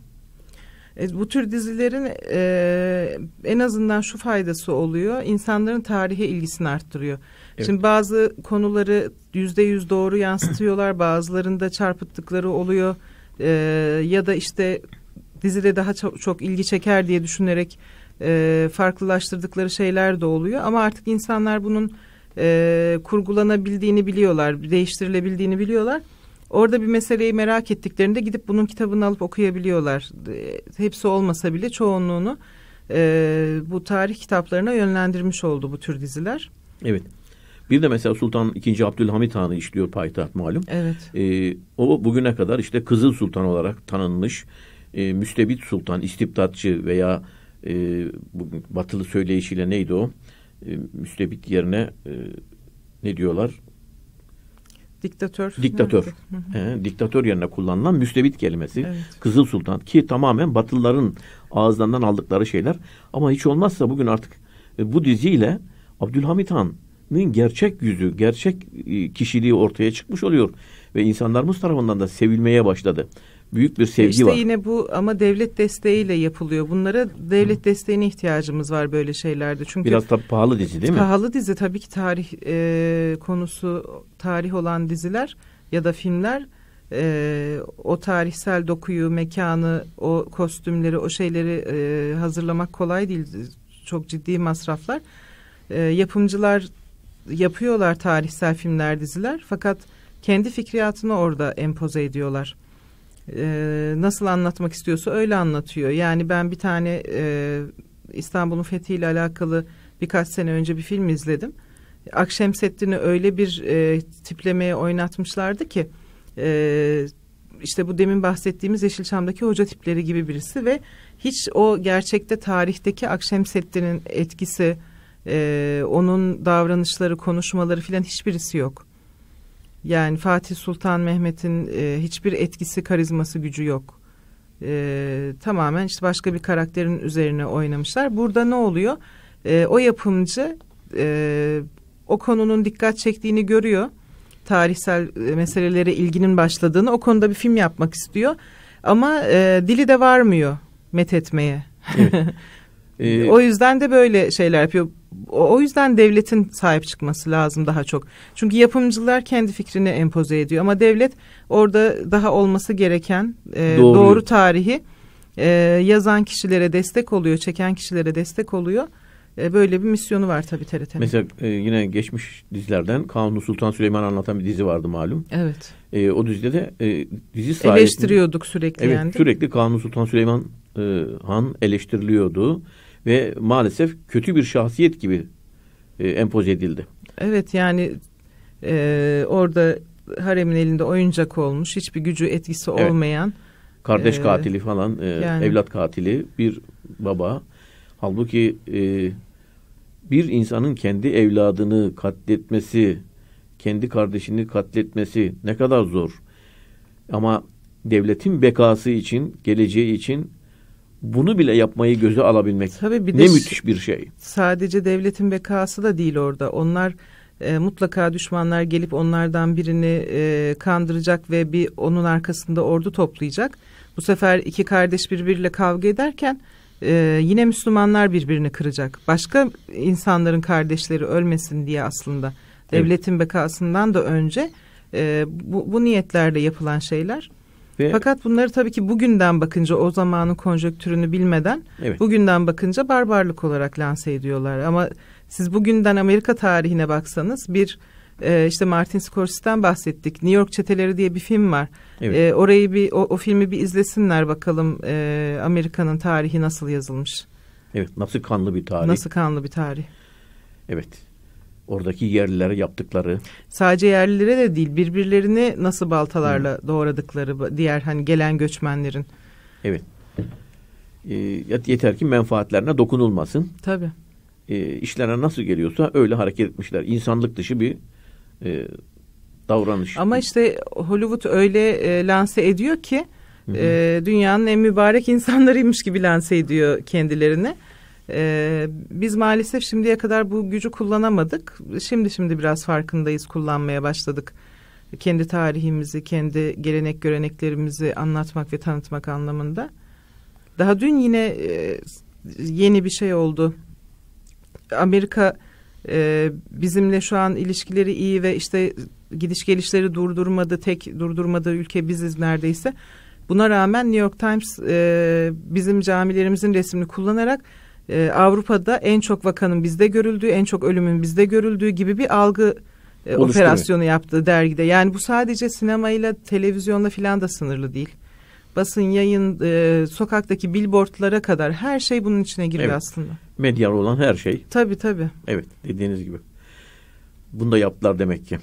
E, bu tür dizilerin e, en azından şu faydası oluyor. insanların tarihe ilgisini arttırıyor. Evet. Şimdi bazı konuları yüzde yüz doğru yansıtıyorlar. bazılarında çarpıttıkları oluyor e, ya da işte dizide daha çok, çok ilgi çeker diye düşünerek e, farklılaştırdıkları şeyler de oluyor. Ama artık insanlar bunun e, kurgulanabildiğini biliyorlar, değiştirilebildiğini biliyorlar. Orada bir meseleyi merak ettiklerinde gidip bunun kitabını alıp okuyabiliyorlar. E, hepsi olmasa bile çoğunluğunu e, bu tarih kitaplarına yönlendirmiş oldu bu tür diziler. Evet. Bir de mesela Sultan II. Abdülhamit Han'ı işliyor payitaht malum. Evet. E, o bugüne kadar işte Kızıl Sultan olarak tanınmış. E, müstebit Sultan, istibdatçı veya e, batılı söyleyişiyle neydi o? E, müstebit yerine e, ne diyorlar? Diktatör. Diktatör. Evet. He, diktatör yerine kullanılan müstebit kelimesi. Evet. Kızıl Sultan ki tamamen Batılıların ağızlarından aldıkları şeyler. Ama hiç olmazsa bugün artık e, bu diziyle Abdülhamit Han müminin gerçek yüzü, gerçek e, kişiliği ortaya çıkmış oluyor ve insanlarımız tarafından da sevilmeye başladı. Büyük bir sevgi işte var. İşte yine bu ama devlet desteğiyle yapılıyor. Bunlara devlet Hı. desteğine ihtiyacımız var böyle şeylerde. Çünkü biraz da pahalı dizi değil mi? Pahalı dizi tabii ki tarih e, konusu tarih olan diziler ya da filmler e, o tarihsel dokuyu, mekanı, o kostümleri, o şeyleri e, hazırlamak kolay değil. Çok ciddi masraflar. E, yapımcılar yapıyorlar tarihsel filmler, diziler. Fakat kendi fikriyatını orada empoze ediyorlar. Ee, nasıl anlatmak istiyorsa öyle anlatıyor. Yani ben bir tane e, İstanbul'un fethiyle alakalı birkaç sene önce bir film izledim. Akşemseddin'i öyle bir e, tiplemeye oynatmışlardı ki e, işte bu demin bahsettiğimiz Yeşilçam'daki hoca tipleri gibi birisi ve hiç o gerçekte tarihteki Akşemseddin'in etkisi e, onun davranışları, konuşmaları filan hiçbirisi yok. Yani Fatih Sultan Mehmet'in e, hiçbir etkisi, karizması, gücü yok. E, tamamen işte başka bir karakterin üzerine oynamışlar. Burada ne oluyor? E, o yapımcı e, o konunun dikkat çektiğini görüyor. Tarihsel e, meselelere ilginin başladığını o konuda bir film yapmak istiyor. Ama e, dili de varmıyor met etmeye. Evet. Ee, o yüzden de böyle şeyler yapıyor. O yüzden devletin sahip çıkması lazım daha çok. Çünkü yapımcılar kendi fikrini empoze ediyor ama devlet orada daha olması gereken e, doğru. doğru tarihi e, yazan kişilere destek oluyor, çeken kişilere destek oluyor. E, böyle bir misyonu var tabii TRT'nin. Mesela e, yine geçmiş dizilerden Kanuni Sultan Süleyman anlatan bir dizi vardı malum. Evet. E, o dizide de e, dizi sayesinde... Eleştiriyorduk sürekli evet, yani. Sürekli Kanuni Sultan Süleyman e, Han eleştiriliyordu ve maalesef kötü bir şahsiyet gibi e, empoze edildi. Evet yani e, orada haremin elinde oyuncak olmuş hiçbir gücü etkisi evet. olmayan kardeş e, katili falan e, yani. evlat katili bir baba halbuki e, bir insanın kendi evladını katletmesi kendi kardeşini katletmesi ne kadar zor ama devletin bekası için geleceği için bunu bile yapmayı göze alabilmek Tabii bir ne de müthiş bir şey. Sadece devletin bekası da değil orada. Onlar e, mutlaka düşmanlar gelip onlardan birini e, kandıracak ve bir onun arkasında ordu toplayacak. Bu sefer iki kardeş birbiriyle kavga ederken e, yine Müslümanlar birbirini kıracak. Başka insanların kardeşleri ölmesin diye aslında devletin evet. bekasından da önce e, bu, bu niyetlerle yapılan şeyler. Ve Fakat bunları tabii ki bugünden bakınca o zamanın konjonktürünü bilmeden evet. bugünden bakınca barbarlık olarak lanse ediyorlar. Ama siz bugünden Amerika tarihine baksanız bir e, işte Martin Scorsese'den bahsettik. New York Çeteleri diye bir film var. Evet. E, orayı bir o, o filmi bir izlesinler bakalım e, Amerika'nın tarihi nasıl yazılmış. Evet nasıl kanlı bir tarih. Nasıl kanlı bir tarih. Evet oradaki yerlilere yaptıkları. Sadece yerlilere de değil birbirlerini nasıl baltalarla Hı. Hmm. doğradıkları diğer hani gelen göçmenlerin. Evet. E, yeter ki menfaatlerine dokunulmasın. Tabii. E, ee, işlerine nasıl geliyorsa öyle hareket etmişler. İnsanlık dışı bir e, davranış. Ama işte Hollywood öyle e, lanse ediyor ki e, dünyanın en mübarek insanlarıymış gibi lanse ediyor kendilerini. Ee, biz maalesef şimdiye kadar bu gücü kullanamadık. Şimdi şimdi biraz farkındayız, kullanmaya başladık. Kendi tarihimizi, kendi gelenek göreneklerimizi anlatmak ve tanıtmak anlamında. Daha dün yine e, yeni bir şey oldu. Amerika e, bizimle şu an ilişkileri iyi ve işte gidiş gelişleri durdurmadı, tek durdurmadığı ülke biziz neredeyse. Buna rağmen New York Times e, bizim camilerimizin resmini kullanarak e, Avrupa'da en çok vakanın bizde görüldüğü, en çok ölümün bizde görüldüğü gibi bir algı e, operasyonu yaptığı dergide. Yani bu sadece sinemayla, televizyonla filan da sınırlı değil. Basın, yayın, e, sokaktaki billboardlara kadar her şey bunun içine giriyor evet. aslında. Medyal olan her şey. Tabii tabii. Evet dediğiniz gibi. Bunu da yaptılar demek ki.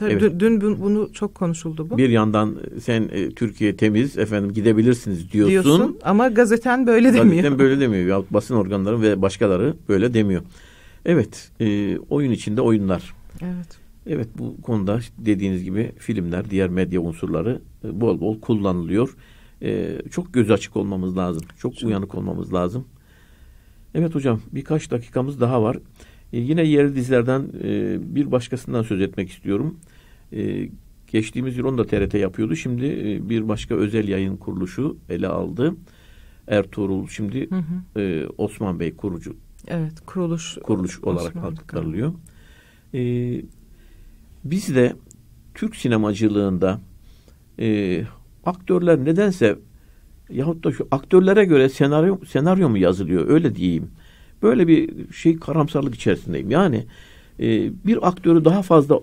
Tabii evet. dün, dün bunu çok konuşuldu bu. Bir yandan e, sen e, Türkiye temiz efendim gidebilirsiniz diyorsun. Diyorsun ama gazeten böyle gazeten demiyor. Gazeten böyle demiyor. Ya, basın organları ve başkaları böyle demiyor. Evet e, oyun içinde oyunlar. Evet. Evet bu konuda dediğiniz gibi filmler diğer medya unsurları e, bol bol kullanılıyor. E, çok göz açık olmamız lazım. Çok uyanık olmamız lazım. Evet hocam birkaç dakikamız daha var. E, yine yerli dizilerden e, bir başkasından söz etmek istiyorum. E, geçtiğimiz yıl onu da TRT yapıyordu. Şimdi bir başka özel yayın kuruluşu ele aldı. Ertuğrul şimdi hı hı. Osman Bey kurucu. Evet kuruluş. Kuruluş olarak adlandırılıyor. E, biz de Türk sinemacılığında aktörler nedense yahut da şu aktörlere göre senaryo senaryo mu yazılıyor öyle diyeyim. Böyle bir şey karamsarlık içerisindeyim. Yani e, bir aktörü daha fazla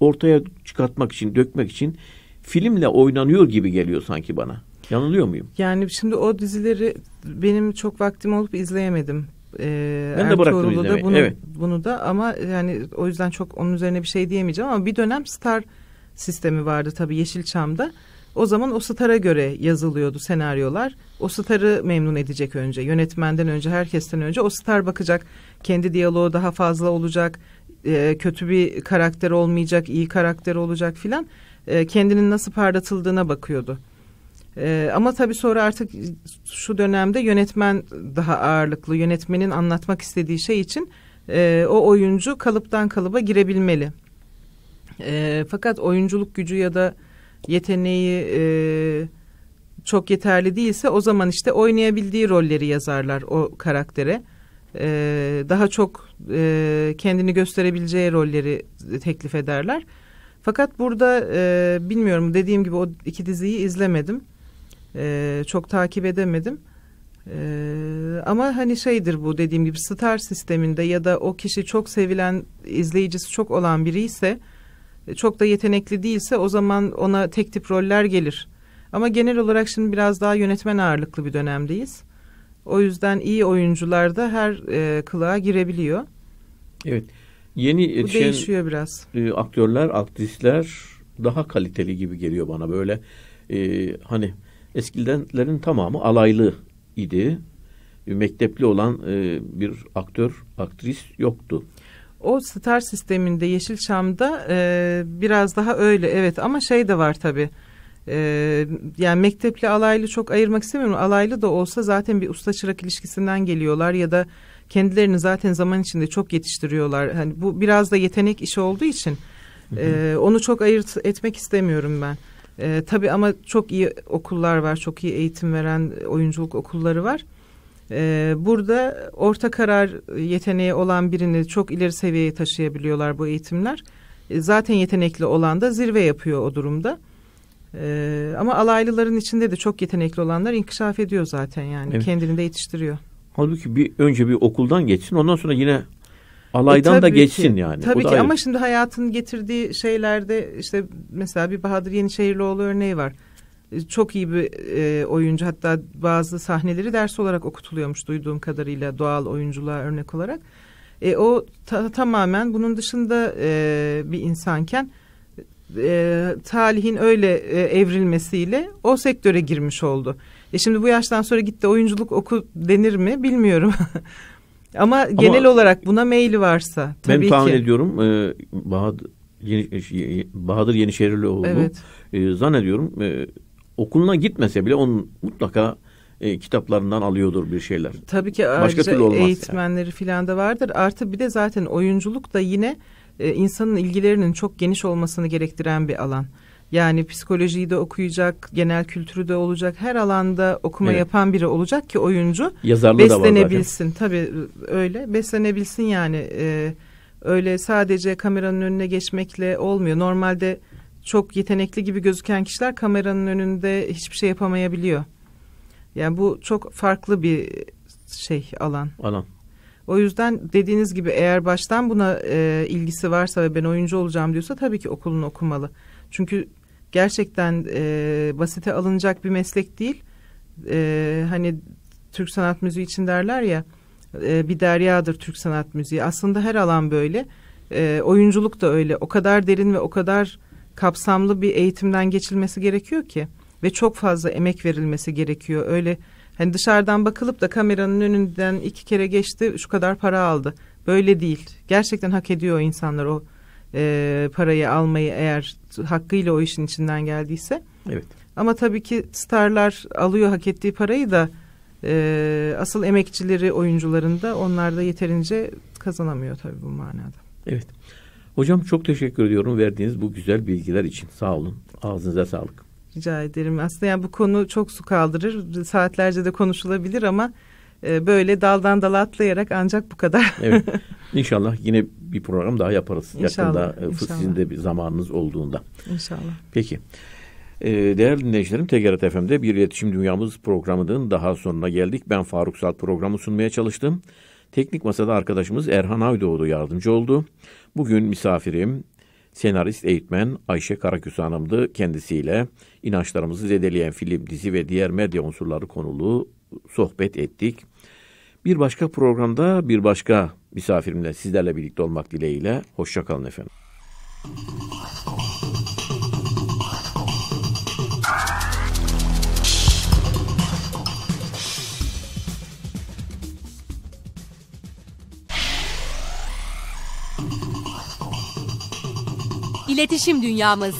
ortaya çıkartmak için, dökmek için filmle oynanıyor gibi geliyor sanki bana. Yanılıyor muyum? Yani şimdi o dizileri benim çok vaktim olup izleyemedim. Ee, ben de bıraktım izlemeyi. Bunu, evet. bunu da ama yani o yüzden çok onun üzerine bir şey diyemeyeceğim ama bir dönem Star sistemi vardı tabii Yeşilçam'da. O zaman o star'a göre yazılıyordu senaryolar. O star'ı memnun edecek önce. Yönetmenden önce, herkesten önce o star bakacak. Kendi diyaloğu daha fazla olacak. E, kötü bir karakter olmayacak, iyi karakter olacak filan. E, kendinin nasıl parlatıldığına bakıyordu. E, ama tabii sonra artık şu dönemde yönetmen daha ağırlıklı. Yönetmenin anlatmak istediği şey için e, o oyuncu kalıptan kalıba girebilmeli. E, fakat oyunculuk gücü ya da yeteneği e, çok yeterli değilse o zaman işte oynayabildiği rolleri yazarlar o karaktere. E, daha çok e, kendini gösterebileceği rolleri teklif ederler. Fakat burada e, bilmiyorum dediğim gibi o iki diziyi izlemedim. E, çok takip edemedim. Ee, ama hani şeydir bu dediğim gibi star sisteminde ya da o kişi çok sevilen izleyicisi çok olan biri ise e, çok da yetenekli değilse o zaman ona tek tip roller gelir. Ama genel olarak şimdi biraz daha yönetmen ağırlıklı bir dönemdeyiz. O yüzden iyi oyuncular da her e, kılığa girebiliyor. Evet. Yeni yetişen, değişiyor biraz. E, aktörler, aktrisler daha kaliteli gibi geliyor bana böyle. E, hani eskidenlerin tamamı alaylı idi. E, mektepli olan e, bir aktör, aktris yoktu o star sisteminde Yeşilçam'da e, biraz daha öyle evet ama şey de var tabi e, yani mektepli alaylı çok ayırmak istemiyorum alaylı da olsa zaten bir usta çırak ilişkisinden geliyorlar ya da kendilerini zaten zaman içinde çok yetiştiriyorlar hani bu biraz da yetenek işi olduğu için e, onu çok ayırt etmek istemiyorum ben. E, tabii ama çok iyi okullar var, çok iyi eğitim veren oyunculuk okulları var. Ee, burada orta karar yeteneği olan birini çok ileri seviyeye taşıyabiliyorlar bu eğitimler. Ee, zaten yetenekli olan da zirve yapıyor o durumda. Ee, ama alaylıların içinde de çok yetenekli olanlar inkişaf ediyor zaten yani evet. kendini de yetiştiriyor. Halbuki bir önce bir okuldan geçsin ondan sonra yine alaydan e, da geçsin ki, yani. Tabii o ki ama şimdi hayatın getirdiği şeylerde işte mesela bir Bahadır Yenişehirlioğlu örneği var çok iyi bir e, oyuncu hatta bazı sahneleri ders olarak okutuluyormuş duyduğum kadarıyla doğal oyunculuğa örnek olarak. E, o ta, tamamen bunun dışında e, bir insanken e, talihin öyle e, evrilmesiyle o sektöre girmiş oldu. E şimdi bu yaştan sonra gitti oyunculuk oku denir mi bilmiyorum. Ama, Ama genel olarak buna meyli varsa tabii ben ki. Ben tahmin ediyorum e, Bahadır, Yeni, e, Bahadır Yenişehirlioğlu evet. e, zannediyorum e, okuluna gitmese bile onun mutlaka e, kitaplarından alıyordur bir şeyler. Tabii ki Başka türlü eğitmenleri yani. filan da vardır. Artı bir de zaten oyunculuk da yine e, insanın ilgilerinin çok geniş olmasını gerektiren bir alan. Yani psikolojiyi de okuyacak, genel kültürü de olacak, her alanda okuma evet. yapan biri olacak ki oyuncu Yazarlı beslenebilsin. Tabii e, öyle beslenebilsin yani. E, öyle sadece kameranın önüne geçmekle olmuyor. Normalde çok yetenekli gibi gözüken kişiler kameranın önünde hiçbir şey yapamayabiliyor. Yani bu çok farklı bir şey alan. Alan. O yüzden dediğiniz gibi eğer baştan buna e, ilgisi varsa ve ben oyuncu olacağım diyorsa tabii ki okulunu okumalı. Çünkü gerçekten e, basite alınacak bir meslek değil. E, hani Türk sanat müziği için derler ya e, bir deryadır Türk sanat müziği. Aslında her alan böyle. E, oyunculuk da öyle. O kadar derin ve o kadar kapsamlı bir eğitimden geçilmesi gerekiyor ki ve çok fazla emek verilmesi gerekiyor. Öyle hani dışarıdan bakılıp da kameranın önünden iki kere geçti şu kadar para aldı. Böyle değil. Gerçekten hak ediyor insanlar o e, parayı almayı eğer hakkıyla o işin içinden geldiyse. Evet. Ama tabii ki starlar alıyor hak ettiği parayı da e, asıl emekçileri oyuncularında onlar da yeterince kazanamıyor tabii bu manada. Evet. Hocam çok teşekkür ediyorum verdiğiniz bu güzel bilgiler için. Sağ olun. Ağzınıza sağlık. Rica ederim. Aslında yani bu konu çok su kaldırır. Saatlerce de konuşulabilir ama e, böyle daldan dala atlayarak ancak bu kadar. evet. İnşallah yine bir program daha yaparız. İnşallah. Yakında e, inşallah. sizin de bir zamanınız olduğunda. İnşallah. Peki. E, değerli dinleyicilerim TGRT FM'de Bir iletişim Dünyamız programının daha sonuna geldik. Ben Faruk Salt programı sunmaya çalıştım. Teknik Masada arkadaşımız Erhan Aydoğdu yardımcı oldu. Bugün misafirim senarist eğitmen Ayşe Karaküs Hanım'dı. Kendisiyle inançlarımızı zedeleyen film, dizi ve diğer medya unsurları konulu sohbet ettik. Bir başka programda bir başka misafirimle sizlerle birlikte olmak dileğiyle. Hoşçakalın efendim. İletişim Dünyamız.